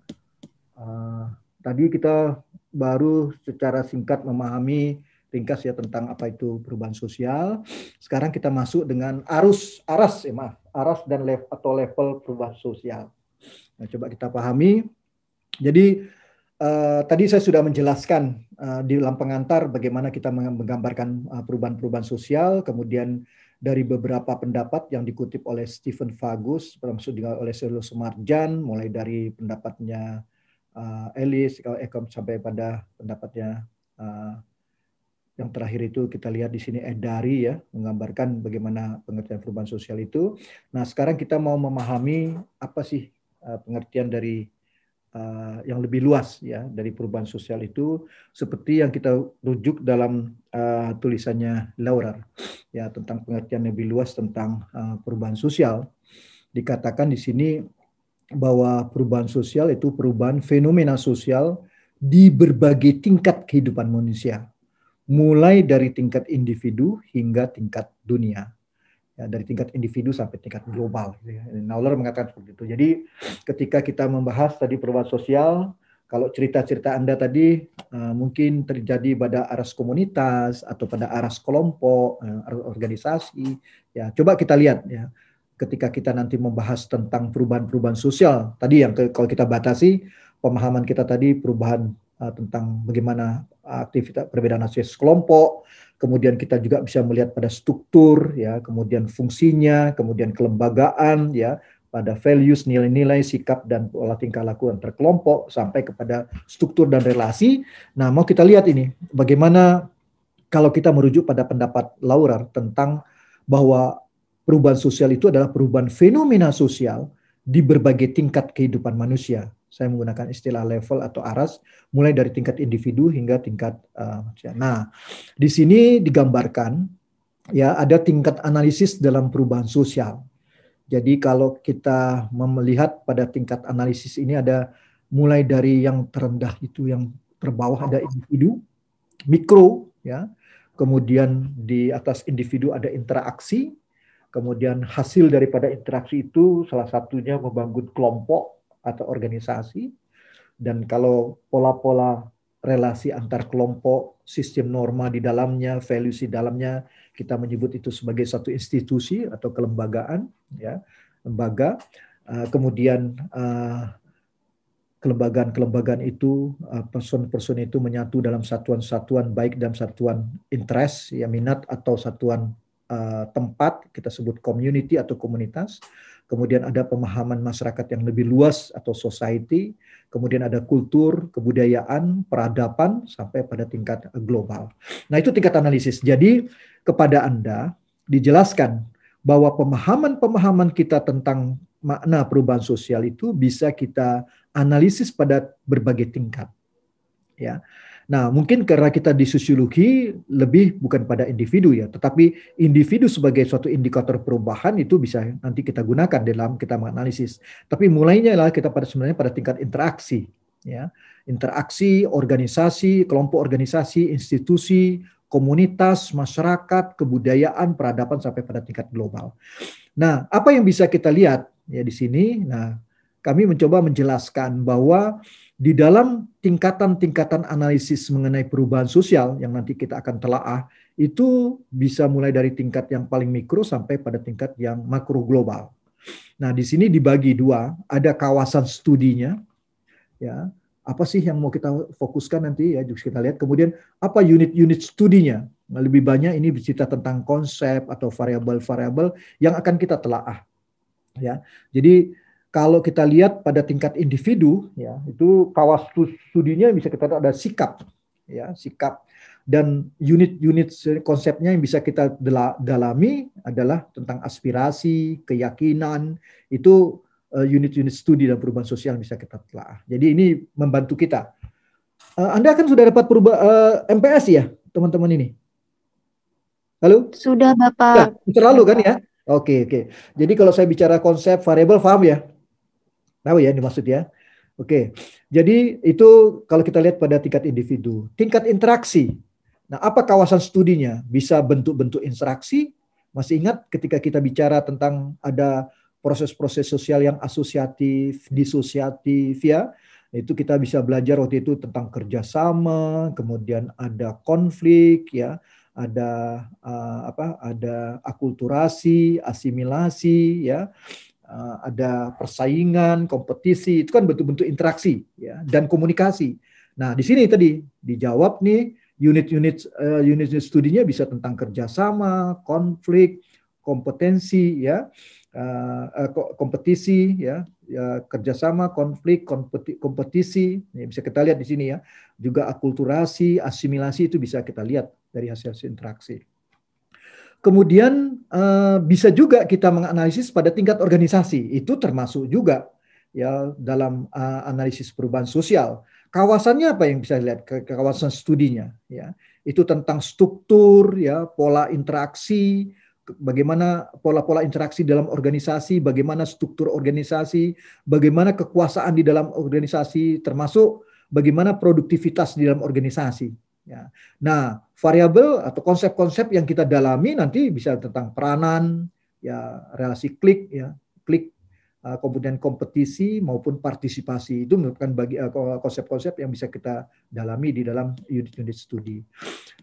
Uh, tadi kita baru secara singkat memahami ringkas ya tentang apa itu perubahan sosial. Sekarang kita masuk dengan arus aras ya maaf, aras dan level atau level perubahan sosial. Nah, coba kita pahami. Jadi Eh, tadi saya sudah menjelaskan uh, di dalam pengantar bagaimana kita menggambarkan eh, perubahan-perubahan sosial, kemudian dari beberapa pendapat yang dikutip oleh Stephen Fagus, termasuk juga oleh Selo Sumarjan, mulai dari pendapatnya uh, Elis, kalau Ekom sampai pada pendapatnya uh, yang terakhir itu kita lihat di sini Edari ya, menggambarkan bagaimana pengertian perubahan sosial itu. Nah sekarang kita mau memahami apa sih pengertian dari Eh, yang lebih luas ya dari perubahan sosial itu seperti yang kita rujuk dalam uh, tulisannya Laura ya tentang pengertian lebih luas tentang uh, perubahan sosial dikatakan di sini bahwa perubahan sosial itu perubahan fenomena sosial di berbagai tingkat kehidupan manusia mulai dari tingkat individu hingga tingkat dunia ya, dari tingkat individu sampai tingkat global. Gitu ya. Nauler mengatakan seperti itu. Jadi ketika kita membahas tadi perubahan sosial, kalau cerita-cerita Anda tadi eh, mungkin terjadi pada aras komunitas atau pada aras kelompok, eh, organisasi, ya coba kita lihat ya ketika kita nanti membahas tentang perubahan-perubahan sosial tadi yang kalau kita batasi pemahaman kita tadi perubahan Uh, tentang bagaimana uh, aktivitas perbedaan analisis kelompok, kemudian kita juga bisa melihat pada struktur ya, kemudian fungsinya, kemudian kelembagaan ya, pada values, nilai-nilai, sikap, dan pola tingkah laku antar kelompok sampai kepada struktur dan relasi. Nah, mau kita lihat ini bagaimana kalau kita merujuk pada pendapat Laura tentang bahwa perubahan sosial itu adalah perubahan fenomena sosial di berbagai tingkat kehidupan manusia. Saya menggunakan istilah level atau aras, mulai dari tingkat individu hingga tingkat uh, Nah, di sini digambarkan ya ada tingkat analisis dalam perubahan sosial. Jadi kalau kita melihat pada tingkat analisis ini ada mulai dari yang terendah itu yang terbawah ada individu, mikro ya, kemudian di atas individu ada interaksi, kemudian hasil daripada interaksi itu salah satunya membangun kelompok, atau organisasi dan kalau pola-pola relasi antar kelompok, sistem norma di dalamnya, values di dalamnya, kita menyebut itu sebagai satu institusi atau kelembagaan, ya, lembaga. Eh, kemudian eh, kelembagaan-kelembagaan itu, eh, person-person itu menyatu dalam satuan-satuan baik dalam satuan interest, ya minat atau satuan tempat, kita sebut community atau komunitas kemudian ada pemahaman masyarakat yang lebih luas atau society, kemudian ada kultur, kebudayaan, peradaban sampai pada tingkat global. Nah, itu tingkat analisis. Jadi, kepada Anda dijelaskan bahwa pemahaman-pemahaman kita tentang makna perubahan sosial itu bisa kita analisis pada berbagai tingkat. Ya. Nah, mungkin karena kita di sosiologi lebih bukan pada individu ya, tetapi individu sebagai suatu indikator perubahan itu bisa nanti kita gunakan dalam kita menganalisis. Tapi mulainya lah kita pada sebenarnya pada tingkat interaksi ya. Interaksi organisasi, kelompok organisasi, institusi, komunitas, masyarakat, kebudayaan, peradaban sampai pada tingkat global. Nah, apa yang bisa kita lihat ya di sini? Nah, kami mencoba menjelaskan bahwa di dalam tingkatan-tingkatan analisis mengenai perubahan sosial yang nanti kita akan telaah itu bisa mulai dari tingkat yang paling mikro sampai pada tingkat yang makro global. Nah, di sini dibagi dua, ada kawasan studinya ya. Apa sih yang mau kita fokuskan nanti ya kita lihat kemudian apa unit-unit studinya. Nah, lebih banyak ini bercerita tentang konsep atau variabel-variabel yang akan kita telaah ya. Jadi kalau kita lihat pada tingkat individu ya itu kawas studinya bisa kita ada sikap ya sikap dan unit-unit konsepnya yang bisa kita dalami adalah tentang aspirasi keyakinan itu eh, unit-unit studi dan perubahan sosial bisa kita telah jadi ini membantu kita eh, anda kan sudah dapat perubahan eh, MPS ya teman-teman ini halo sudah bapak ya, terlalu kan ya Oke, okay, oke. Okay. Jadi kalau saya bicara konsep variable paham ya? Tahu ya ini dimaksud ya? Oke. Jadi itu kalau kita lihat pada tingkat individu, tingkat interaksi. Nah, apa kawasan studinya? Bisa bentuk-bentuk interaksi. Masih ingat ketika kita bicara tentang ada proses-proses sosial yang asosiatif, disosiatif ya. Itu kita bisa belajar waktu itu tentang kerjasama, kemudian ada konflik ya, ada uh, apa? Ada akulturasi, asimilasi ya. Eh, ada persaingan, kompetisi, itu kan bentuk-bentuk interaksi ya dan komunikasi. Nah, di sini tadi dijawab nih unit-unit uh, eh, unit studinya bisa tentang kerjasama, konflik, kompetensi ya, uh, kompetisi ya, ya kerjasama, konflik, kompetisi. Ya, bisa kita lihat di sini ya. Juga akulturasi, asimilasi itu bisa kita lihat dari hasil-hasil interaksi. Kemudian eh, bisa juga kita menganalisis pada tingkat organisasi. Itu termasuk juga ya dalam eh, analisis perubahan sosial. Kawasannya apa yang bisa dilihat ke, ke kawasan studinya ya. Itu tentang struktur ya, pola interaksi, bagaimana pola-pola interaksi dalam organisasi, bagaimana struktur organisasi, bagaimana kekuasaan di dalam organisasi termasuk bagaimana produktivitas di dalam organisasi Ya. Nah, variabel atau konsep-konsep yang kita dalami nanti bisa tentang peranan, ya relasi klik, ya klik, e, kemudian kompetisi maupun partisipasi itu merupakan bagi e, konsep-konsep yang bisa kita dalami di dalam unit-unit studi.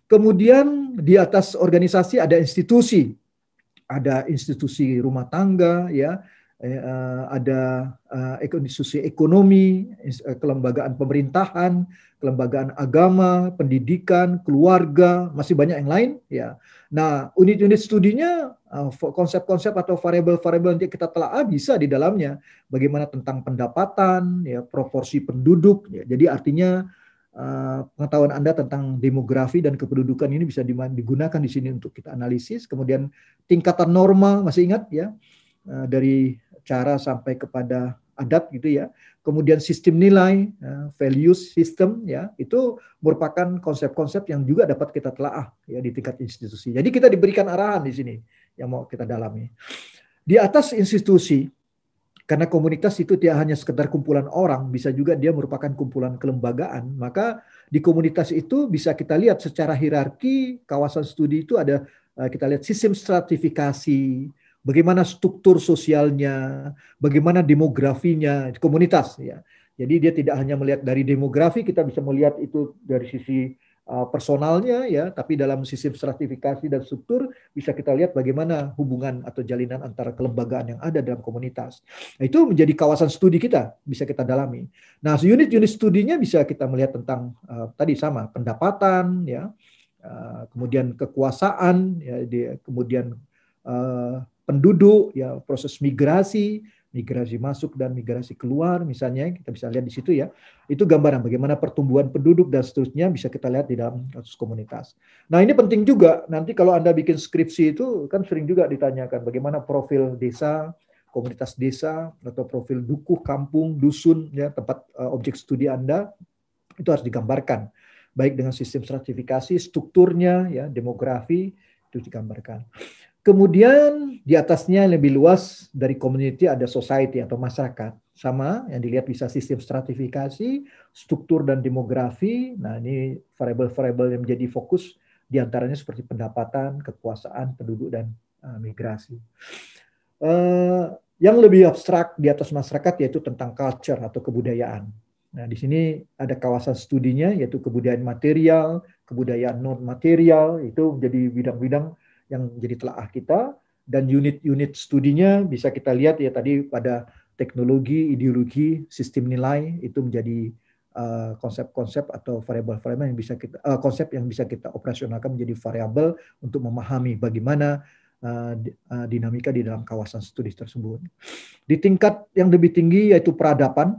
Kemudian di atas organisasi ada institusi, ada institusi rumah tangga, ya Eh, eh, ada eh, institusi ekonomi, kelembagaan pemerintahan, kelembagaan agama, pendidikan, keluarga, masih banyak yang lain. Ya, nah unit-unit studinya konsep-konsep atau variabel-variabel nanti kita telah ah, bisa di dalamnya. Bagaimana tentang pendapatan, ya proporsi penduduk. Ya. Jadi artinya pengetahuan Anda tentang demografi dan kependudukan ini bisa digunakan di sini untuk kita analisis. Kemudian tingkatan norma masih ingat ya dari cara sampai kepada adat gitu ya. Kemudian sistem nilai, ya, values system ya, itu merupakan konsep-konsep yang juga dapat kita telaah ya di tingkat institusi. Jadi kita diberikan arahan di sini yang mau kita dalami. Di atas institusi karena komunitas itu tidak hanya sekedar kumpulan orang, bisa juga dia merupakan kumpulan kelembagaan, maka di komunitas itu bisa kita lihat secara hierarki kawasan studi itu ada eh, kita lihat sistem stratifikasi, bagaimana struktur sosialnya, bagaimana demografinya, komunitas ya. Jadi dia tidak hanya melihat dari demografi, kita bisa melihat itu dari sisi uh, personalnya ya, tapi dalam sistem stratifikasi dan struktur bisa kita lihat bagaimana hubungan atau jalinan antara kelembagaan yang ada dalam komunitas. Nah, itu menjadi kawasan studi kita, bisa kita dalami. Nah, unit-unit studinya bisa kita melihat tentang uh, tadi sama pendapatan ya, uh, kemudian kekuasaan ya, di, kemudian uh, penduduk, ya proses migrasi, migrasi masuk dan migrasi keluar misalnya kita bisa lihat di situ ya itu gambaran bagaimana pertumbuhan penduduk dan seterusnya bisa kita lihat di dalam kasus komunitas. Nah ini penting juga nanti kalau anda bikin skripsi itu kan sering juga ditanyakan bagaimana profil desa komunitas desa atau profil dukuh kampung dusun ya tempat uh, objek studi anda itu harus digambarkan baik dengan sistem stratifikasi strukturnya ya demografi itu digambarkan. Kemudian di atasnya yang lebih luas dari community ada society atau masyarakat. Sama yang dilihat bisa sistem stratifikasi, struktur dan demografi. Nah ini variable-variable yang menjadi fokus diantaranya seperti pendapatan, kekuasaan, penduduk, dan uh, migrasi. Uh, yang lebih abstrak di atas masyarakat yaitu tentang culture atau kebudayaan. Nah, di sini ada kawasan studinya yaitu kebudayaan material, kebudayaan non material itu menjadi bidang-bidang yang jadi telaah kita dan unit-unit studinya bisa kita lihat ya tadi pada teknologi, ideologi, sistem nilai itu menjadi eh, konsep-konsep uh, atau variabel-variabel yang bisa kita uh, konsep yang bisa kita operasionalkan menjadi variabel untuk memahami bagaimana uh, dinamika di dalam kawasan studi tersebut. Di tingkat yang lebih tinggi yaitu peradaban,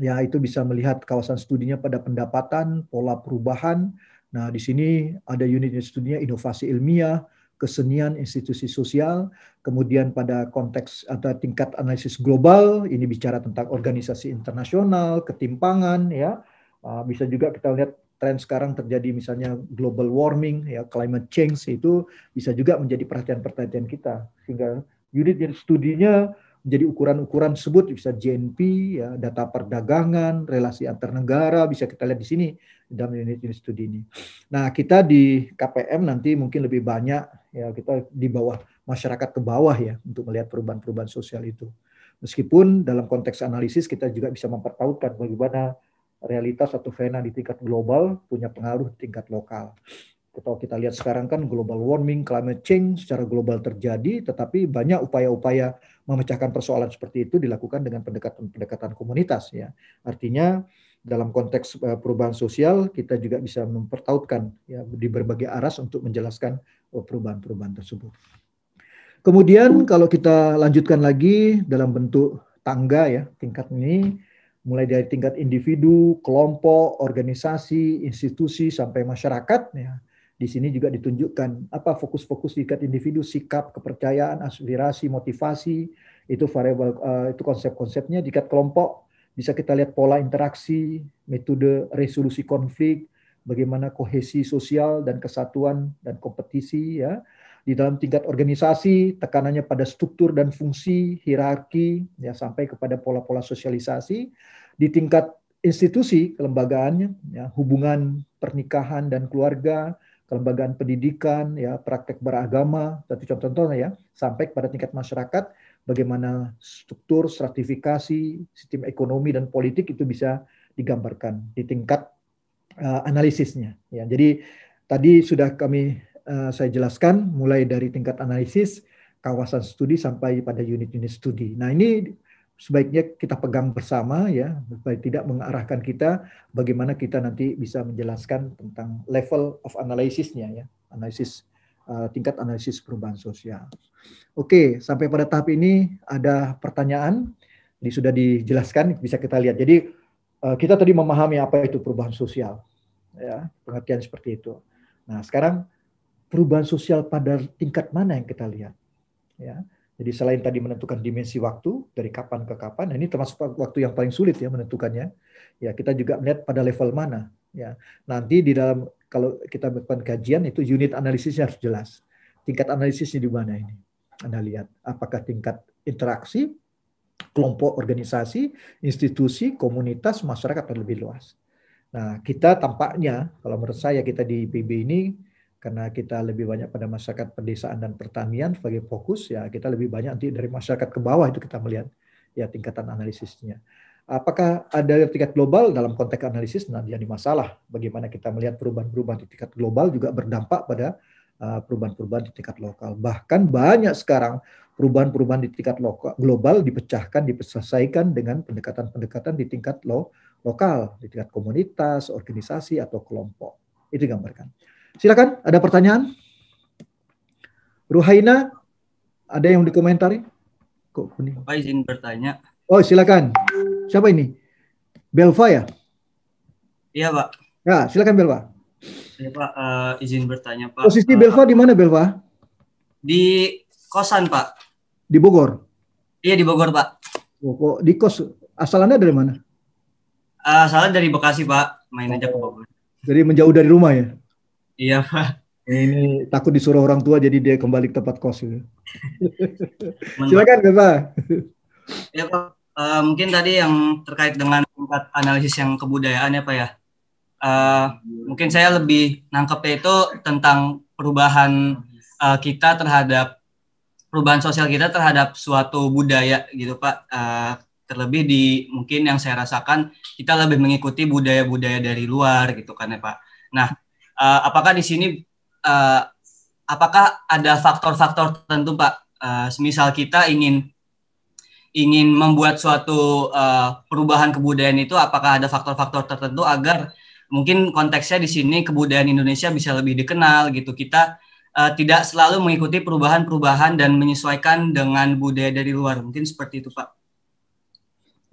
ya itu bisa melihat kawasan studinya pada pendapatan, pola perubahan. Nah, di sini ada unit studinya inovasi ilmiah, kesenian, institusi sosial, kemudian pada konteks atau tingkat analisis global, ini bicara tentang organisasi internasional, ketimpangan, ya, ah, bisa juga kita lihat tren sekarang terjadi misalnya global warming, ya, climate change itu bisa juga menjadi perhatian-perhatian kita sehingga unit studinya jadi ukuran-ukuran sebut bisa GNP, ya, data perdagangan, relasi antar negara bisa kita lihat di sini dalam unit-unit studi ini. Nah kita di KPM nanti mungkin lebih banyak ya kita di bawah masyarakat ke bawah ya untuk melihat perubahan-perubahan sosial itu. Meskipun dalam konteks analisis kita juga bisa mempertautkan bagaimana realitas atau fenomena di tingkat global punya pengaruh di tingkat lokal. Kalau kita lihat sekarang kan global warming, climate change secara global terjadi, tetapi banyak upaya-upaya memecahkan persoalan seperti itu dilakukan dengan pendekatan-pendekatan komunitas ya. Artinya dalam konteks e, perubahan sosial kita juga bisa mempertautkan ya di berbagai aras untuk menjelaskan e, perubahan-perubahan tersebut. Kemudian kalau kita lanjutkan lagi dalam bentuk tangga ya tingkat ini mulai dari tingkat individu, kelompok, organisasi, institusi sampai masyarakat ya di sini juga ditunjukkan apa fokus-fokus di tingkat individu, sikap, kepercayaan, aspirasi, motivasi, itu variabel uh, eh, itu konsep-konsepnya. Di tingkat kelompok bisa kita lihat pola interaksi, metode resolusi konflik, bagaimana kohesi sosial dan kesatuan dan kompetisi ya. Di dalam tingkat organisasi, tekanannya pada struktur dan fungsi, hierarki, ya sampai kepada pola-pola sosialisasi. Di tingkat institusi kelembagaannya, ya, hubungan pernikahan dan keluarga, kelembagaan pendidikan, ya praktek beragama, satu contoh-contohnya ya, sampai pada tingkat masyarakat bagaimana struktur, stratifikasi, sistem ekonomi dan politik itu bisa digambarkan di tingkat uh, analisisnya. Ya, jadi tadi sudah kami uh, saya jelaskan mulai dari tingkat analisis, kawasan studi sampai pada unit-unit studi. Nah ini sebaiknya kita pegang bersama ya supaya tidak mengarahkan kita bagaimana kita nanti bisa menjelaskan tentang level of analysis-nya ya analisis uh, tingkat analisis perubahan sosial. Oke, sampai pada tahap ini ada pertanyaan ini sudah dijelaskan bisa kita lihat. Jadi uh, kita tadi memahami apa itu perubahan sosial ya, pengertian seperti itu. Nah, sekarang perubahan sosial pada tingkat mana yang kita lihat? Ya. Jadi selain tadi menentukan dimensi waktu dari kapan ke kapan, nah ini termasuk waktu yang paling sulit ya menentukannya. Ya kita juga melihat pada level mana. Ya nanti di dalam kalau kita melakukan kajian itu unit analisisnya harus jelas. Tingkat analisisnya di mana ini? Anda lihat apakah tingkat interaksi kelompok organisasi, institusi, komunitas, masyarakat yang lebih luas. Nah, kita tampaknya kalau menurut saya kita di PB ini karena kita lebih banyak pada masyarakat pedesaan dan pertanian sebagai fokus ya kita lebih banyak nanti dari masyarakat ke bawah itu kita melihat ya tingkatan analisisnya. Apakah ada tingkat global dalam konteks analisis nanti jadi masalah bagaimana kita melihat perubahan-perubahan di tingkat global juga berdampak pada eh, perubahan-perubahan di tingkat lokal. Bahkan banyak sekarang perubahan-perubahan di tingkat lokal, global dipecahkan, diselesaikan dengan pendekatan-pendekatan di tingkat lo, lokal, di tingkat komunitas, organisasi atau kelompok. Itu gambarkan. Silakan, ada pertanyaan? Ruhaina, ada yang dikomentari? Kok kuning? Pak izin bertanya. Oh, silakan. Siapa ini? Belva ya? Iya, Pak. Ya, silakan Belva. Ya, Pak, uh, izin bertanya, Pak. Posisi uh, Belva di mana, Belva? Di kosan, Pak. Di Bogor? Iya, di Bogor, Pak. Oh, kok di kos? Asalannya dari mana? Uh, asalnya dari Bekasi, Pak. Main aja ke Bogor. Jadi menjauh dari rumah ya? Iya Pak. Ini takut disuruh orang tua jadi dia kembali ke tempat kos ya. Silakan pak. Ya Pak, uh, mungkin tadi yang terkait dengan tingkat analisis yang kebudayaan ya Pak ya. Uh, mungkin saya lebih nangkep itu tentang perubahan uh, kita terhadap perubahan sosial kita terhadap suatu budaya gitu Pak. Uh, terlebih di mungkin yang saya rasakan kita lebih mengikuti budaya-budaya dari luar gitu kan ya Pak. Nah, uh, apakah di sini uh, apakah ada faktor-faktor tertentu Pak? Uh, semisal kita ingin ingin membuat suatu uh, perubahan kebudayaan itu apakah ada faktor-faktor tertentu agar mungkin konteksnya di sini kebudayaan Indonesia bisa lebih dikenal gitu. Kita uh, tidak selalu mengikuti perubahan-perubahan dan menyesuaikan dengan budaya dari luar. Mungkin seperti itu, Pak.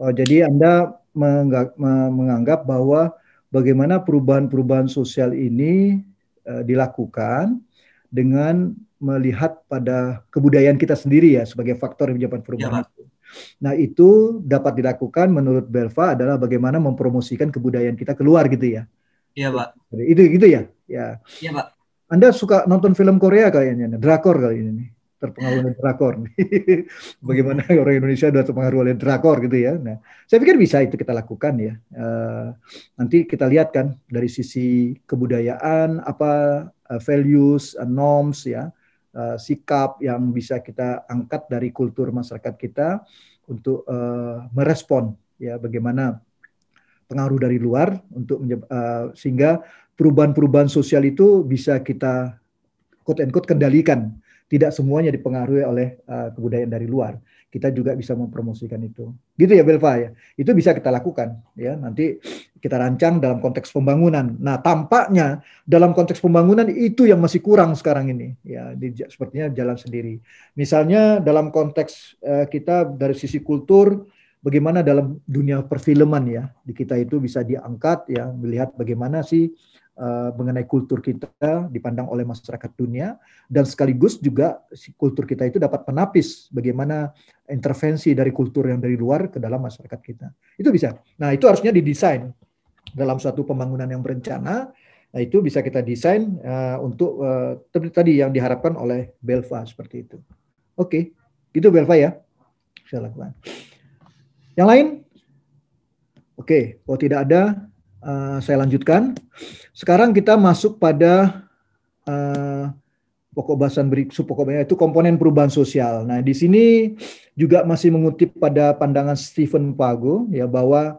Oh, jadi Anda menganggap bahwa bagaimana perubahan-perubahan sosial ini uh, dilakukan dengan melihat pada kebudayaan kita sendiri ya sebagai faktor yang menyebabkan perubahan. Ya, Nah itu dapat dilakukan menurut Belva adalah bagaimana mempromosikan kebudayaan kita keluar gitu ya. Iya pak. Itu gitu ya. Ya. Iya pak. Anda suka nonton film Korea kayaknya, drakor kali ini terpengaruh oleh drakor. Bagaimana orang Indonesia sudah terpengaruh oleh drakor gitu ya. Nah, saya pikir bisa itu kita lakukan ya. E, nanti kita lihat kan dari sisi kebudayaan apa eh, values, uh, norms ya, uh, sikap yang bisa kita angkat dari kultur masyarakat kita untuk uh, merespon ya bagaimana pengaruh dari luar untuk uh, sehingga perubahan-perubahan sosial itu bisa kita quote and quote kendalikan tidak semuanya dipengaruhi oleh uh, kebudayaan dari luar. Kita juga bisa mempromosikan itu. Gitu ya Belva ya. Itu bisa kita lakukan ya. Nanti kita rancang dalam konteks pembangunan. Nah, tampaknya dalam konteks pembangunan itu yang masih kurang sekarang ini ya. Di, sepertinya jalan sendiri. Misalnya dalam konteks uh, kita dari sisi kultur bagaimana dalam dunia perfilman ya di kita itu bisa diangkat ya melihat bagaimana sih Eh, mengenai kultur kita dipandang oleh masyarakat dunia dan sekaligus juga kultur kita itu dapat menapis bagaimana intervensi dari kultur yang dari luar ke dalam masyarakat kita. Itu bisa. Nah, itu harusnya didesain dalam suatu pembangunan yang berencana. Nah, itu bisa kita desain uh, untuk uh, tadi yang diharapkan oleh Belva seperti itu. Oke, okay. gitu Belva ya. Saya lakukan. Yang lain? Oke, okay. Oh, kalau tidak ada uh, saya lanjutkan. Sekarang kita masuk pada uh, pokok bahasan berikut pokoknya itu komponen perubahan sosial. Nah, di sini juga masih mengutip pada pandangan Stephen Pago ya bahwa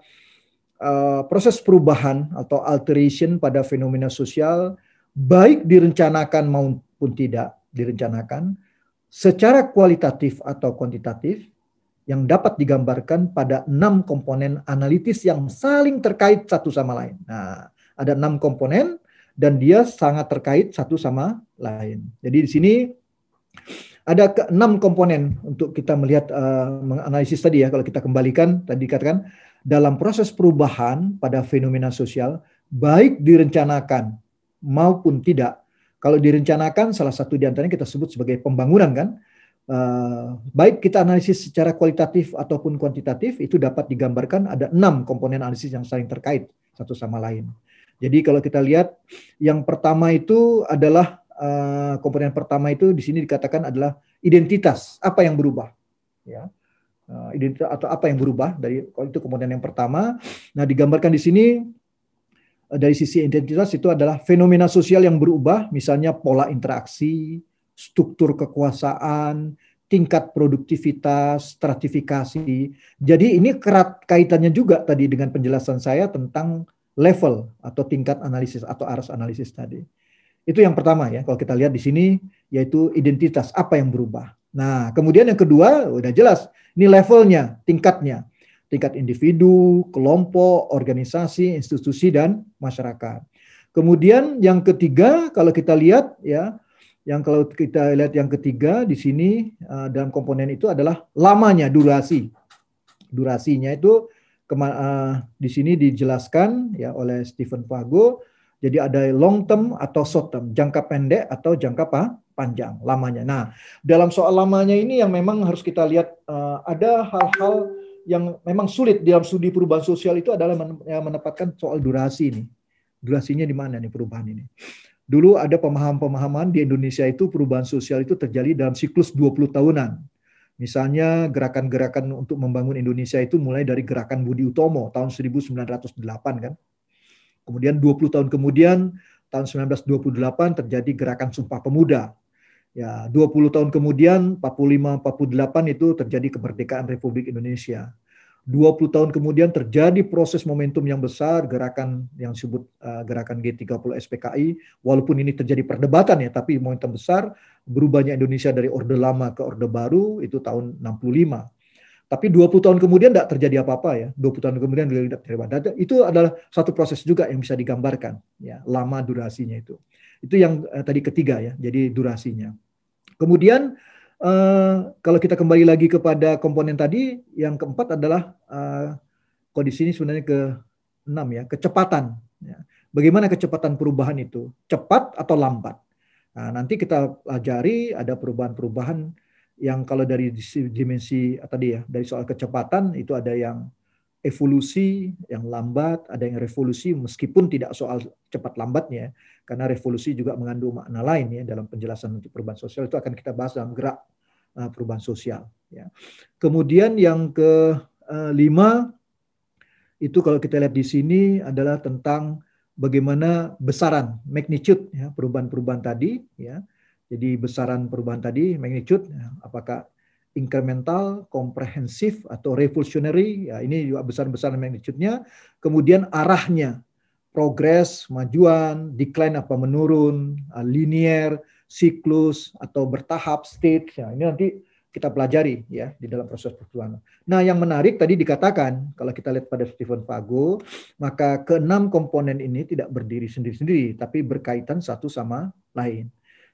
uh, proses perubahan atau alteration pada fenomena sosial baik direncanakan maupun tidak direncanakan secara kualitatif atau kuantitatif yang dapat digambarkan pada enam komponen analitis yang saling terkait satu sama lain. Nah, ada enam komponen dan dia sangat terkait satu sama lain. Jadi di sini ada ke enam komponen untuk kita melihat uh, menganalisis tadi ya. Kalau kita kembalikan tadi dikatakan dalam proses perubahan pada fenomena sosial baik direncanakan maupun tidak. Kalau direncanakan salah satu diantaranya kita sebut sebagai pembangunan kan Eh, baik kita analisis secara kualitatif ataupun kuantitatif itu dapat digambarkan ada enam komponen analisis yang saling terkait satu sama lain. Jadi kalau kita lihat yang pertama itu adalah uh, komponen pertama itu di sini dikatakan adalah identitas apa yang berubah, ya uh, identitas atau apa yang berubah dari kalau itu komponen yang pertama. Nah digambarkan di sini dari sisi identitas itu adalah fenomena sosial yang berubah, misalnya pola interaksi, struktur kekuasaan, tingkat produktivitas, stratifikasi. Jadi ini kerat kaitannya juga tadi dengan penjelasan saya tentang level atau tingkat analisis atau arus analisis tadi. Itu yang pertama ya, kalau kita lihat di sini yaitu identitas apa yang berubah. Nah, kemudian yang kedua udah jelas, ini levelnya, tingkatnya. Tingkat individu, kelompok, organisasi, institusi dan masyarakat. Kemudian yang ketiga kalau kita lihat ya yang kalau kita lihat yang ketiga di sini uh, dalam komponen itu adalah lamanya durasi. Durasinya itu uh, di sini dijelaskan ya oleh Stephen Pago. Jadi ada long term atau short term, jangka pendek atau jangka apa? panjang lamanya. Nah, dalam soal lamanya ini yang memang harus kita lihat uh, ada hal-hal yang memang sulit dalam studi perubahan sosial itu adalah ya, menempatkan soal durasi ini. Durasinya di mana nih perubahan ini? Dulu ada pemahaman-pemahaman di Indonesia itu perubahan sosial itu terjadi dalam siklus 20 tahunan. Misalnya gerakan-gerakan untuk membangun Indonesia itu mulai dari gerakan Budi Utomo tahun 1908 kan. Kemudian 20 tahun kemudian tahun 1928 terjadi gerakan Sumpah Pemuda. Ya, 20 tahun kemudian 45 48 itu terjadi kemerdekaan Republik Indonesia. 20 tahun kemudian terjadi proses momentum yang besar gerakan yang disebut uh, gerakan G30 SPKI walaupun ini terjadi perdebatan ya tapi momentum besar berubahnya Indonesia dari orde lama ke orde baru itu tahun 65 tapi 20 tahun kemudian ya. tidak terjadi apa-apa ya 20 tahun kemudian tidak terjadi apa-apa itu adalah satu proses juga yang bisa digambarkan ya lama durasinya itu itu yang uh, tadi ketiga ya jadi durasinya kemudian Eh, kalau kita kembali lagi kepada komponen tadi, yang keempat adalah uh, kondisi ini sebenarnya ke enam ya, kecepatan. Ya. Bagaimana kecepatan perubahan itu? Cepat atau lambat? Nah, nanti kita pelajari ada perubahan-perubahan yang kalau dari dimensi tadi ya, dari soal kecepatan itu ada yang evolusi yang lambat, ada yang revolusi meskipun tidak soal cepat lambatnya karena revolusi juga mengandung makna lain ya dalam penjelasan untuk perubahan sosial itu akan kita bahas dalam gerak uh, perubahan sosial ya. Kemudian yang ke uh, lima itu kalau kita lihat di sini adalah tentang bagaimana besaran magnitude ya perubahan-perubahan tadi ya. Jadi besaran perubahan tadi magnitude ya, apakah incremental, komprehensif atau revolutionary, ya ini juga besar-besar magnitude-nya, kemudian arahnya, progres, majuan, decline apa menurun, eh, linear, siklus atau bertahap state, Ya, ini nanti kita pelajari ya di dalam proses perjuangan. Nah, yang menarik tadi dikatakan kalau kita lihat pada Stephen Pago, maka keenam komponen ini tidak berdiri sendiri-sendiri tapi berkaitan satu sama lain.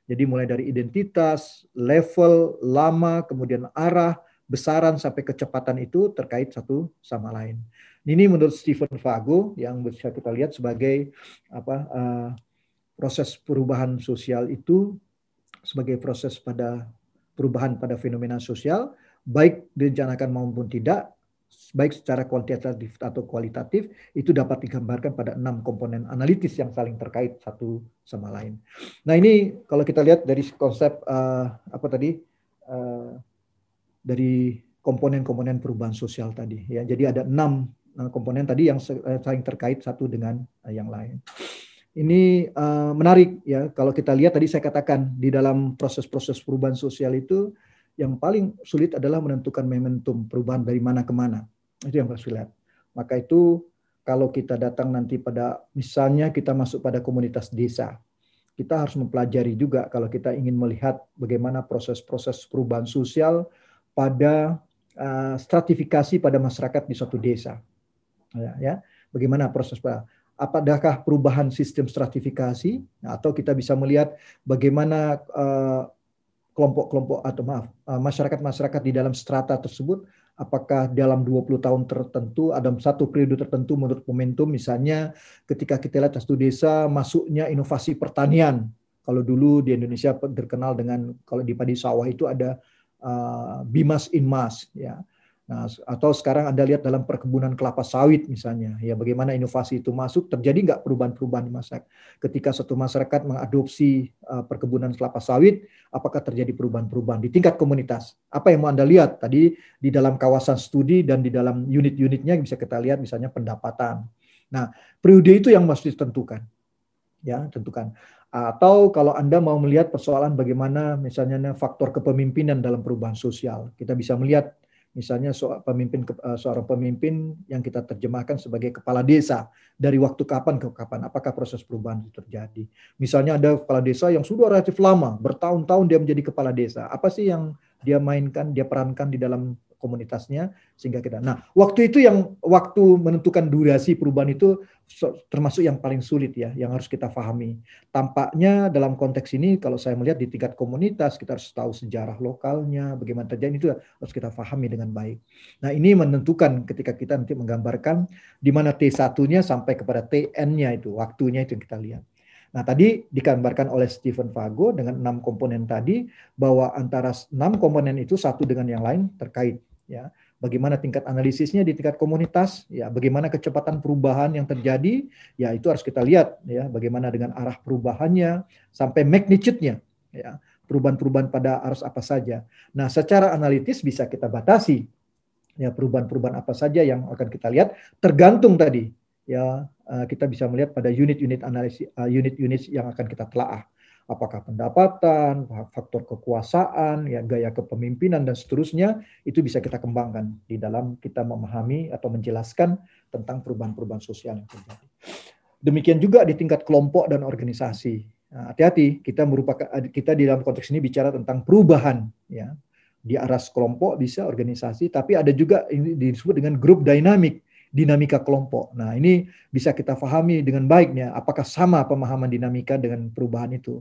Jadi mulai dari identitas, level, lama, kemudian arah, besaran sampai kecepatan itu terkait satu sama lain. Ini menurut Stephen Fago yang bisa kita lihat sebagai apa uh, proses perubahan sosial itu sebagai proses pada perubahan pada fenomena sosial baik direncanakan maupun tidak baik secara kuantitatif atau kualitatif itu dapat digambarkan pada enam komponen analitis yang saling terkait satu sama lain. Nah ini kalau kita lihat dari konsep uh, apa tadi uh, dari komponen-komponen perubahan sosial tadi ya. Jadi ada enam eh, komponen tadi yang saling terkait satu dengan yang lain. Ini uh, menarik ya kalau kita lihat tadi saya katakan di dalam proses-proses perubahan sosial itu yang paling sulit adalah menentukan momentum perubahan dari mana ke mana. Itu yang paling sulit. Maka itu kalau kita datang nanti pada misalnya kita masuk pada komunitas desa, kita harus mempelajari juga kalau kita ingin melihat bagaimana proses-proses perubahan sosial pada uh, stratifikasi pada masyarakat di suatu desa. Ya, ya. Bagaimana proses apakah perubahan sistem stratifikasi atau kita bisa melihat bagaimana eh, kelompok-kelompok atau maaf eh, masyarakat-masyarakat di dalam strata tersebut apakah dalam 20 tahun tertentu ada satu periode tertentu menurut momentum misalnya ketika kita lihat satu desa masuknya inovasi pertanian kalau dulu di Indonesia terkenal dengan kalau di padi sawah itu ada uh, bimas inmas ya Nah, atau sekarang Anda lihat dalam perkebunan kelapa sawit misalnya, ya bagaimana inovasi itu masuk, terjadi nggak perubahan-perubahan di masyarakat? Ketika suatu masyarakat mengadopsi uh, perkebunan kelapa sawit, apakah terjadi perubahan-perubahan di tingkat komunitas? Apa yang mau Anda lihat? Tadi di dalam kawasan studi dan di dalam unit-unitnya bisa kita lihat misalnya pendapatan. Nah, periode itu yang mesti ditentukan. Ya, tentukan. Atau kalau Anda mau melihat persoalan bagaimana misalnya faktor kepemimpinan dalam perubahan sosial, kita bisa melihat Misalnya soal pemimpin eh, seorang pemimpin yang kita terjemahkan sebagai kepala desa dari waktu kapan ke kapan, apakah proses perubahan itu terjadi? Misalnya ada kepala desa yang sudah relatif lama bertahun-tahun dia menjadi kepala desa, apa sih yang dia mainkan, dia perankan di dalam komunitasnya sehingga kita. Nah, waktu itu yang waktu menentukan durasi perubahan itu termasuk yang paling sulit ya, yang harus kita pahami. Tampaknya dalam konteks ini kalau saya melihat di tingkat komunitas kita harus tahu sejarah lokalnya, bagaimana terjadi itu harus kita pahami dengan baik. Nah, ini menentukan ketika kita nanti menggambarkan di mana T1-nya sampai kepada TN-nya itu, waktunya itu yang kita lihat. Nah, tadi digambarkan oleh Stephen Fago dengan enam komponen tadi bahwa antara enam komponen itu satu dengan yang lain terkait ya bagaimana tingkat analisisnya di tingkat komunitas ya bagaimana kecepatan perubahan yang terjadi ya itu harus kita lihat ya bagaimana dengan arah perubahannya sampai magnitude-nya ya perubahan-perubahan pada arus apa saja nah secara analitis bisa kita batasi ya perubahan-perubahan apa saja yang akan kita lihat tergantung tadi ya eh, kita bisa melihat pada unit-unit analisis eh, unit-unit yang akan kita telaah apakah pendapatan, faktor kekuasaan, ya gaya kepemimpinan dan seterusnya itu bisa kita kembangkan di dalam kita memahami atau menjelaskan tentang perubahan-perubahan sosial yang terjadi. Demikian juga di tingkat kelompok dan organisasi. hati nah, hati-hati, kita merupakan eh, kita di dalam konteks ini bicara tentang perubahan ya. Di aras kelompok bisa organisasi, tapi ada juga ini disebut dengan grup dinamik dinamika kelompok. Nah, ini bisa kita pahami dengan baiknya apakah sama pemahaman dinamika dengan perubahan itu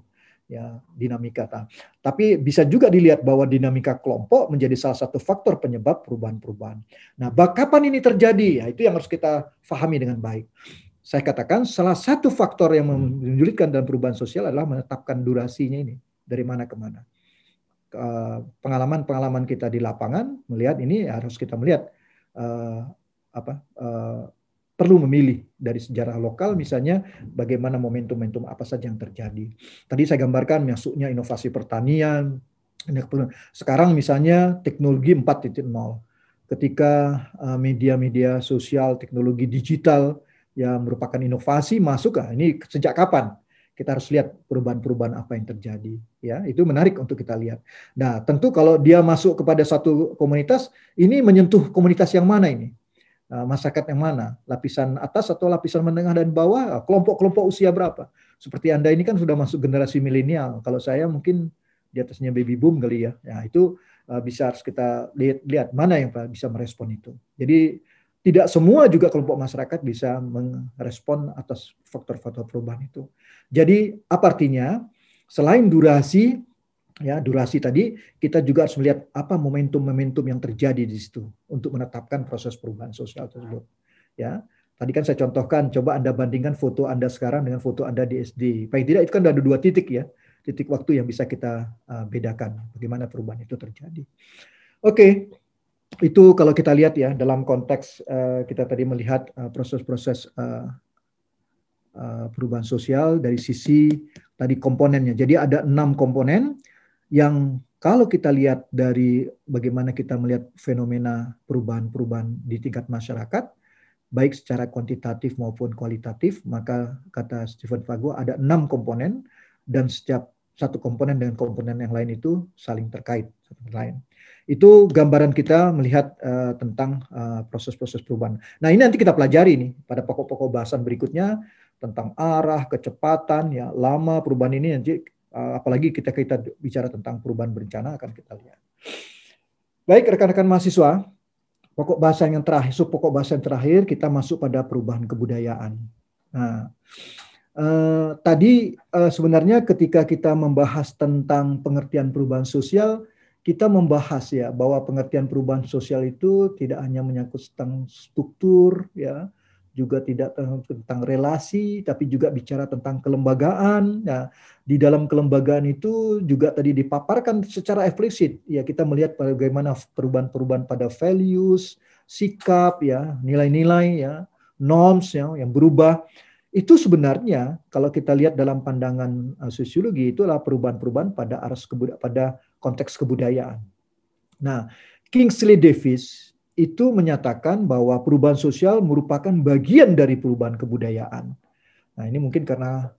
ya dinamika. Nah, tapi bisa juga dilihat bahwa dinamika kelompok menjadi salah satu faktor penyebab perubahan-perubahan. Nah, kapan ini terjadi? Ya, itu yang harus kita pahami dengan baik. Saya katakan salah satu faktor yang menyulitkan dalam perubahan sosial adalah menetapkan durasinya ini dari mana ke mana. Pengalaman-pengalaman kita di lapangan melihat ini harus kita melihat uh, apa uh, perlu memilih dari sejarah lokal misalnya bagaimana momentum-momentum apa saja yang terjadi. Tadi saya gambarkan masuknya inovasi pertanian. Sekarang misalnya teknologi 4.0. Ketika eh, media-media sosial, teknologi digital yang merupakan inovasi masuk ah ini sejak kapan? Kita harus lihat perubahan-perubahan apa yang terjadi ya. Itu menarik untuk kita lihat. Nah, tentu kalau dia masuk kepada satu komunitas, ini menyentuh komunitas yang mana ini? Eh, masyarakat yang mana, lapisan atas atau lapisan menengah dan bawah, kelompok-kelompok usia berapa. Seperti Anda ini kan sudah masuk generasi milenial. Kalau saya mungkin di atasnya baby boom kali ya. Nah, itu eh, bisa harus kita lihat lihat mana yang bisa merespon itu. Jadi tidak semua juga kelompok masyarakat bisa merespon atas faktor-faktor perubahan itu. Jadi apa artinya? Selain durasi, ya durasi tadi kita juga harus melihat apa momentum-momentum yang terjadi di situ untuk menetapkan proses perubahan sosial tersebut ya tadi kan saya contohkan coba anda bandingkan foto anda sekarang dengan foto anda di SD paling tidak itu kan ada dua titik ya titik waktu yang bisa kita eh, bedakan bagaimana perubahan itu terjadi oke itu kalau kita lihat ya dalam konteks eh, kita tadi melihat eh, proses-proses perubahan sosial dari sisi tadi komponennya jadi ada enam komponen yang kalau kita lihat dari bagaimana kita melihat fenomena perubahan-perubahan di tingkat masyarakat, baik secara kuantitatif maupun kualitatif, maka kata Stephen Fago ada enam komponen dan setiap satu komponen dengan komponen yang lain itu saling terkait lain. Itu gambaran kita melihat uh, tentang eh, proses-proses uh, perubahan. Nah ini nanti kita pelajari nih pada pokok-pokok bahasan berikutnya tentang arah, kecepatan, ya lama perubahan ini nanti Eh, apalagi kita kita bicara tentang perubahan berencana akan kita lihat. Baik rekan-rekan mahasiswa, pokok bahasan yang terakhir, sub pokok bahasan terakhir kita masuk pada perubahan kebudayaan. Nah, Uh, tadi uh, sebenarnya ketika kita membahas tentang pengertian perubahan sosial, kita membahas ya bahwa pengertian perubahan sosial itu tidak hanya menyangkut tentang struktur ya, juga tidak tentang relasi, tapi juga bicara tentang kelembagaan. Nah, di dalam kelembagaan itu juga tadi dipaparkan secara eksplisit. Ya, kita melihat bagaimana perubahan-perubahan pada values, sikap, ya, nilai-nilai, ya, norms ya, yang berubah. Itu sebenarnya kalau kita lihat dalam pandangan uh, sosiologi itulah perubahan-perubahan pada arus pada konteks kebudayaan. Nah, Kingsley Davis itu menyatakan bahwa perubahan sosial merupakan bagian dari perubahan kebudayaan. Nah ini mungkin karena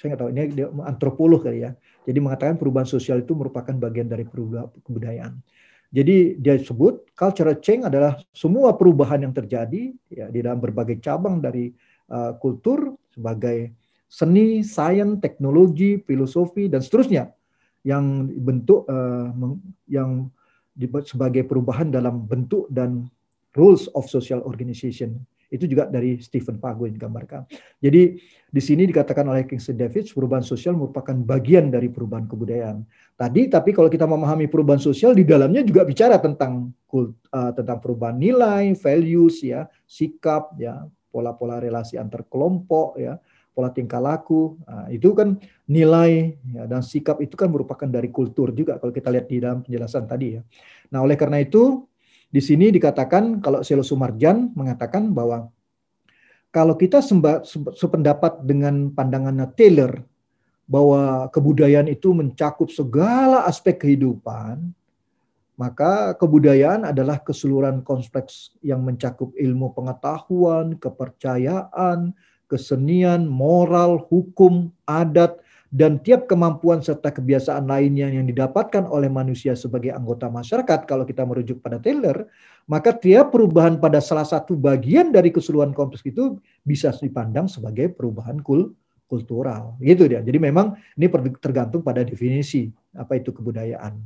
saya nggak tahu ini antropolog kali ya. Jadi mengatakan perubahan sosial itu merupakan bagian dari perubahan kebudayaan. Jadi dia sebut culture change adalah semua perubahan yang terjadi ya, di dalam berbagai cabang dari uh, kultur sebagai seni, sains, teknologi, filosofi dan seterusnya yang bentuk uh, yang sebagai perubahan dalam bentuk dan rules of social organization. Itu juga dari Stephen Pago gambarkan. Jadi di sini dikatakan oleh Kingston Davis, perubahan sosial merupakan bagian dari perubahan kebudayaan. Tadi, tapi kalau kita memahami perubahan sosial, di dalamnya juga bicara tentang kult, uh, tentang perubahan nilai, values, ya, sikap, ya, pola-pola relasi antar kelompok, ya, pola tingkah laku. Nah, itu kan nilai ya, dan sikap itu kan merupakan dari kultur juga kalau kita lihat di dalam penjelasan tadi ya. Nah, oleh karena itu di sini dikatakan kalau Selo Sumarjan mengatakan bahwa kalau kita semba, sependapat dengan pandangannya Taylor bahwa kebudayaan itu mencakup segala aspek kehidupan, maka kebudayaan adalah keseluruhan kompleks yang mencakup ilmu pengetahuan, kepercayaan, kesenian, moral, hukum, adat, dan tiap kemampuan serta kebiasaan lainnya yang didapatkan oleh manusia sebagai anggota masyarakat, kalau kita merujuk pada Taylor, maka tiap perubahan pada salah satu bagian dari keseluruhan kompleks itu bisa dipandang sebagai perubahan kul kultural. Gitu dia. Jadi memang ini tergantung pada definisi apa itu kebudayaan.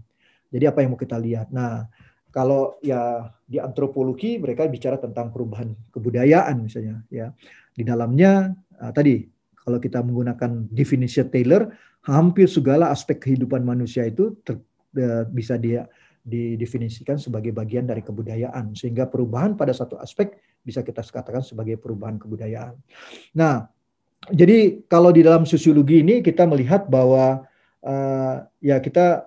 Jadi apa yang mau kita lihat. Nah, kalau ya di antropologi mereka bicara tentang perubahan kebudayaan misalnya ya di dalamnya uh, tadi kalau kita menggunakan definisi Taylor, hampir segala aspek kehidupan manusia itu ter, uh, bisa dia didefinisikan sebagai bagian dari kebudayaan sehingga perubahan pada satu aspek bisa kita katakan sebagai perubahan kebudayaan. Nah, jadi kalau di dalam sosiologi ini kita melihat bahwa uh, ya kita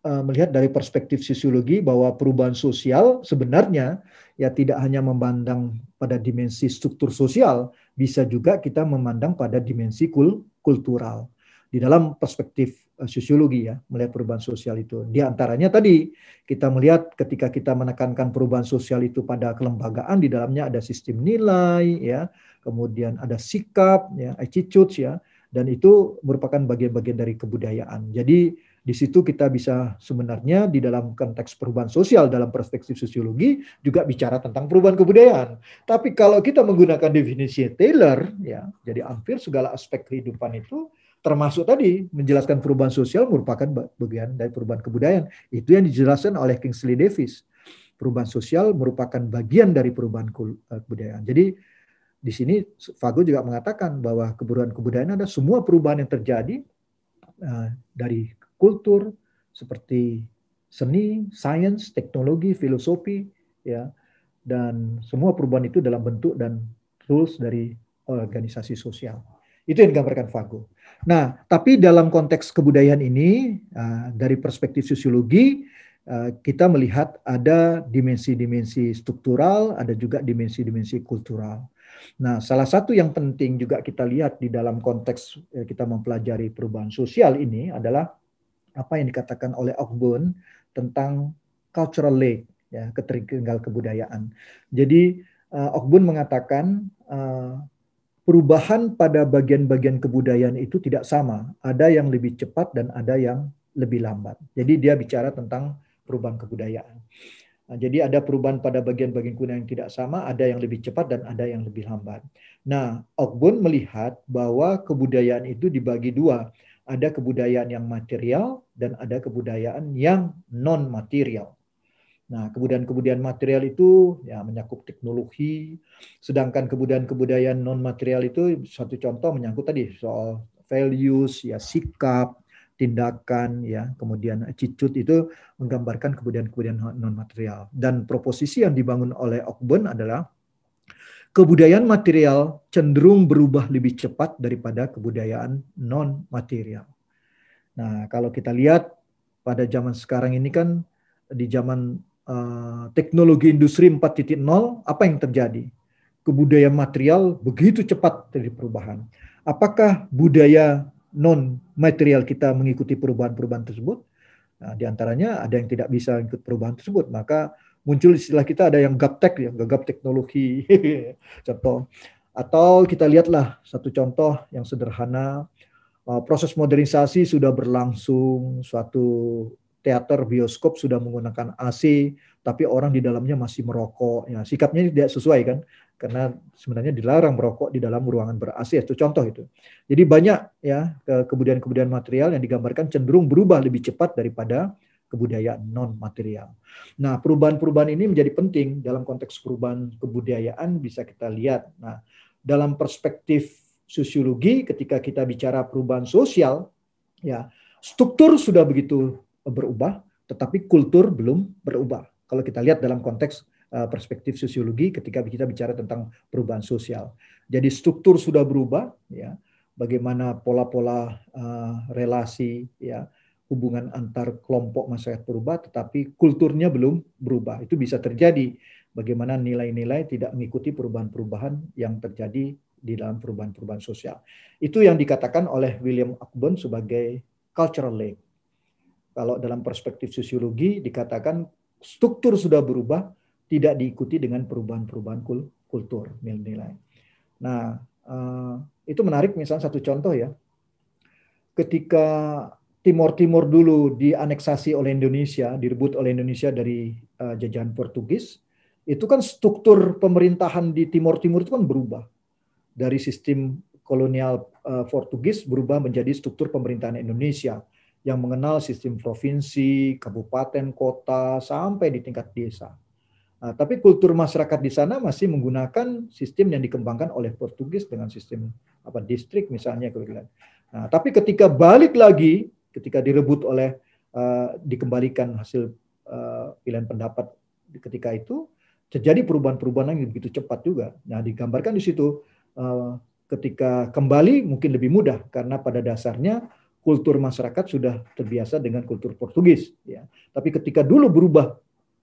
Eh, melihat dari perspektif sosiologi bahwa perubahan sosial sebenarnya ya tidak hanya memandang pada dimensi struktur sosial, bisa juga kita memandang pada dimensi kul kultural di dalam perspektif eh, sosiologi ya melihat perubahan sosial itu. Di antaranya tadi kita melihat ketika kita menekankan perubahan sosial itu pada kelembagaan di dalamnya ada sistem nilai ya, kemudian ada sikap ya, attitudes ya dan itu merupakan bagian-bagian dari kebudayaan. Jadi di situ kita bisa sebenarnya di dalam konteks perubahan sosial dalam perspektif sosiologi juga bicara tentang perubahan kebudayaan. Tapi kalau kita menggunakan definisi Taylor ya, jadi hampir segala aspek kehidupan itu termasuk tadi menjelaskan perubahan sosial merupakan bagian dari perubahan kebudayaan. Itu yang dijelaskan oleh Kingsley Davis. Perubahan sosial merupakan bagian dari perubahan eh, kebudayaan. Jadi di sini Fago juga mengatakan bahwa keburuan kebudayaan ada semua perubahan yang terjadi eh, dari kultur seperti seni, sains, teknologi, filosofi, ya, dan semua perubahan itu dalam bentuk dan rules dari organisasi sosial. Itu yang digambarkan FAGO. Nah, tapi dalam konteks kebudayaan ini, eh, dari perspektif sosiologi, eh, kita melihat ada dimensi-dimensi struktural, ada juga dimensi-dimensi kultural. Nah, salah satu yang penting juga kita lihat di dalam konteks eh, kita mempelajari perubahan sosial ini adalah apa yang dikatakan oleh Ogbon tentang cultural lag, ya, ketertinggal kebudayaan. Jadi uh, Ogbon mengatakan uh, perubahan pada bagian-bagian kebudayaan itu tidak sama. Ada yang lebih cepat dan ada yang lebih lambat. Jadi dia bicara tentang perubahan kebudayaan. Nah, jadi ada perubahan pada bagian-bagian kebudayaan yang tidak sama, ada yang lebih cepat dan ada yang lebih lambat. Nah, Ogbon melihat bahwa kebudayaan itu dibagi dua. Ada kebudayaan yang material dan ada kebudayaan yang non material. Nah, kebudayaan-kebudayaan material itu ya menyangkut teknologi, sedangkan kebudayaan-kebudayaan non material itu satu contoh menyangkut tadi soal values, ya sikap, tindakan ya kemudian cicit itu menggambarkan kebudayaan-kebudayaan non material dan proposisi yang dibangun oleh Ogburn adalah kebudayaan material cenderung berubah lebih cepat daripada kebudayaan non material. Nah, kalau kita lihat pada zaman sekarang ini kan di zaman uh, teknologi industri 4.0 apa yang terjadi? Kebudayaan material begitu cepat dari perubahan. Apakah budaya non material kita mengikuti perubahan-perubahan tersebut? Nah, di antaranya ada yang tidak bisa ikut perubahan tersebut, maka muncul istilah kita ada yang gaptek ya gagap teknologi contoh atau kita lihatlah satu contoh yang sederhana uh, proses modernisasi sudah berlangsung suatu teater bioskop sudah menggunakan AC tapi orang di dalamnya masih merokok ya sikapnya tidak sesuai kan karena sebenarnya dilarang merokok di dalam ruangan ber AC itu contoh itu jadi banyak ya kemudian-kemudian material yang digambarkan cenderung berubah lebih cepat daripada kebudayaan non material. Nah, perubahan-perubahan ini menjadi penting dalam konteks perubahan kebudayaan bisa kita lihat. Nah, dalam perspektif sosiologi ketika kita bicara perubahan sosial, ya, struktur sudah begitu berubah, tetapi kultur belum berubah. Kalau kita lihat dalam konteks eh, perspektif sosiologi ketika kita bicara tentang perubahan sosial. Jadi struktur sudah berubah ya, bagaimana pola-pola uh, relasi ya, hubungan antar kelompok masyarakat berubah, tetapi kulturnya belum berubah. Itu bisa terjadi. Bagaimana nilai-nilai tidak mengikuti perubahan-perubahan yang terjadi di dalam perubahan-perubahan sosial. Itu yang dikatakan oleh William Ockburn sebagai cultural lag. Kalau dalam perspektif sosiologi dikatakan struktur sudah berubah, tidak diikuti dengan perubahan-perubahan kultur, nilai-nilai. Nah, eh, itu menarik misalnya satu contoh ya. Ketika Timur-Timur dulu dianeksasi oleh Indonesia, direbut oleh Indonesia dari uh, jajahan Portugis, itu kan struktur pemerintahan di timur Timur itu kan berubah dari sistem kolonial uh, Portugis berubah menjadi struktur pemerintahan Indonesia yang mengenal sistem provinsi, kabupaten, kota sampai di tingkat desa. Nah, tapi kultur masyarakat di sana masih menggunakan sistem yang dikembangkan oleh Portugis dengan sistem apa distrik misalnya gitu kan. Nah, tapi ketika balik lagi ketika direbut oleh uh, dikembalikan hasil uh, pilihan pendapat ketika itu terjadi perubahan-perubahan yang begitu cepat juga. Nah, digambarkan di situ uh, ketika kembali mungkin lebih mudah karena pada dasarnya kultur masyarakat sudah terbiasa dengan kultur Portugis ya. Tapi ketika dulu berubah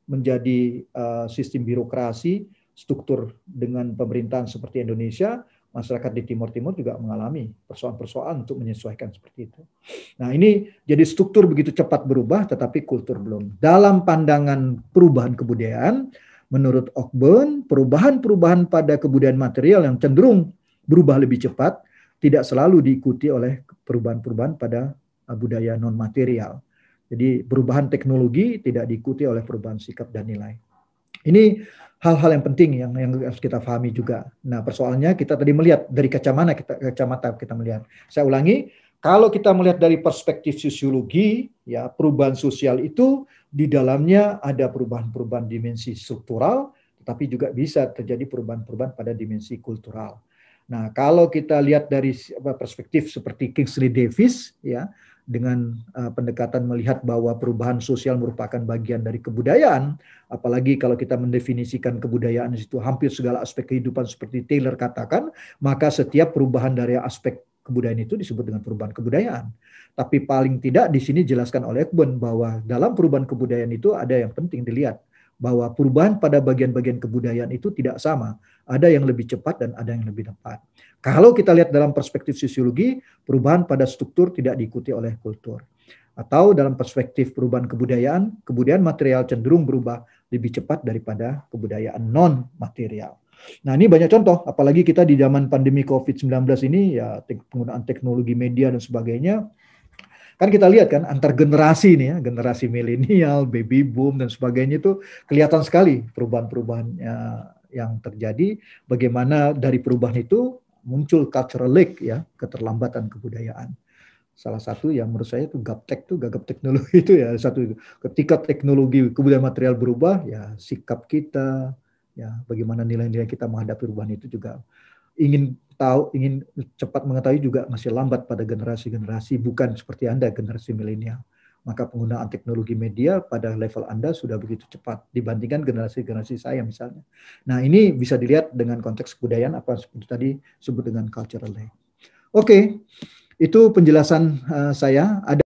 menjadi uh, sistem birokrasi, struktur dengan pemerintahan seperti Indonesia, masyarakat di Timur Timur juga mengalami persoalan-persoalan untuk menyesuaikan seperti itu. Nah ini jadi struktur begitu cepat berubah tetapi kultur belum. Dalam pandangan perubahan kebudayaan, menurut Ockburn, perubahan-perubahan pada kebudayaan material yang cenderung berubah lebih cepat tidak selalu diikuti oleh perubahan-perubahan pada uh, budaya non-material. Jadi perubahan teknologi tidak diikuti oleh perubahan sikap dan nilai. Ini hal-hal yang penting yang yang harus kita pahami juga. Nah, persoalannya kita tadi melihat dari kacamata kita kacamata kita melihat. Saya ulangi, kalau kita melihat dari perspektif sosiologi, ya perubahan sosial itu di dalamnya ada perubahan-perubahan dimensi struktural, tetapi juga bisa terjadi perubahan-perubahan pada dimensi kultural. Nah, kalau kita lihat dari perspektif seperti Kingsley Davis, ya, dengan uh, pendekatan melihat bahwa perubahan sosial merupakan bagian dari kebudayaan, apalagi kalau kita mendefinisikan kebudayaan di situ hampir segala aspek kehidupan seperti Taylor katakan, maka setiap perubahan dari aspek kebudayaan itu disebut dengan perubahan kebudayaan. Tapi paling tidak di sini jelaskan oleh Ekbon bahwa dalam perubahan kebudayaan itu ada yang penting dilihat bahwa perubahan pada bagian-bagian kebudayaan itu tidak sama ada yang lebih cepat dan ada yang lebih tepat. Kalau kita lihat dalam perspektif sosiologi, perubahan pada struktur tidak diikuti oleh kultur. Atau dalam perspektif perubahan kebudayaan, kebudayaan material cenderung berubah lebih cepat daripada kebudayaan non-material. Nah ini banyak contoh, apalagi kita di zaman pandemi COVID-19 ini, ya penggunaan teknologi media dan sebagainya, kan kita lihat kan antar generasi nih ya generasi milenial baby boom dan sebagainya itu kelihatan sekali perubahan-perubahan ya, yang terjadi, bagaimana dari perubahan itu muncul cultural leak ya, keterlambatan kebudayaan. Salah satu yang menurut saya itu gaptek tuh gagap teknologi itu ya satu ketika teknologi kebudayaan material berubah ya sikap kita ya bagaimana nilai-nilai kita menghadapi perubahan itu juga ingin tahu ingin cepat mengetahui juga masih lambat pada generasi-generasi bukan seperti Anda generasi milenial maka penggunaan teknologi media pada level Anda sudah begitu cepat dibandingkan generasi-generasi saya misalnya. Nah ini bisa dilihat dengan konteks kebudayaan apa seperti tadi sebut dengan cultural lag. Oke, okay. itu penjelasan uh, saya. Ada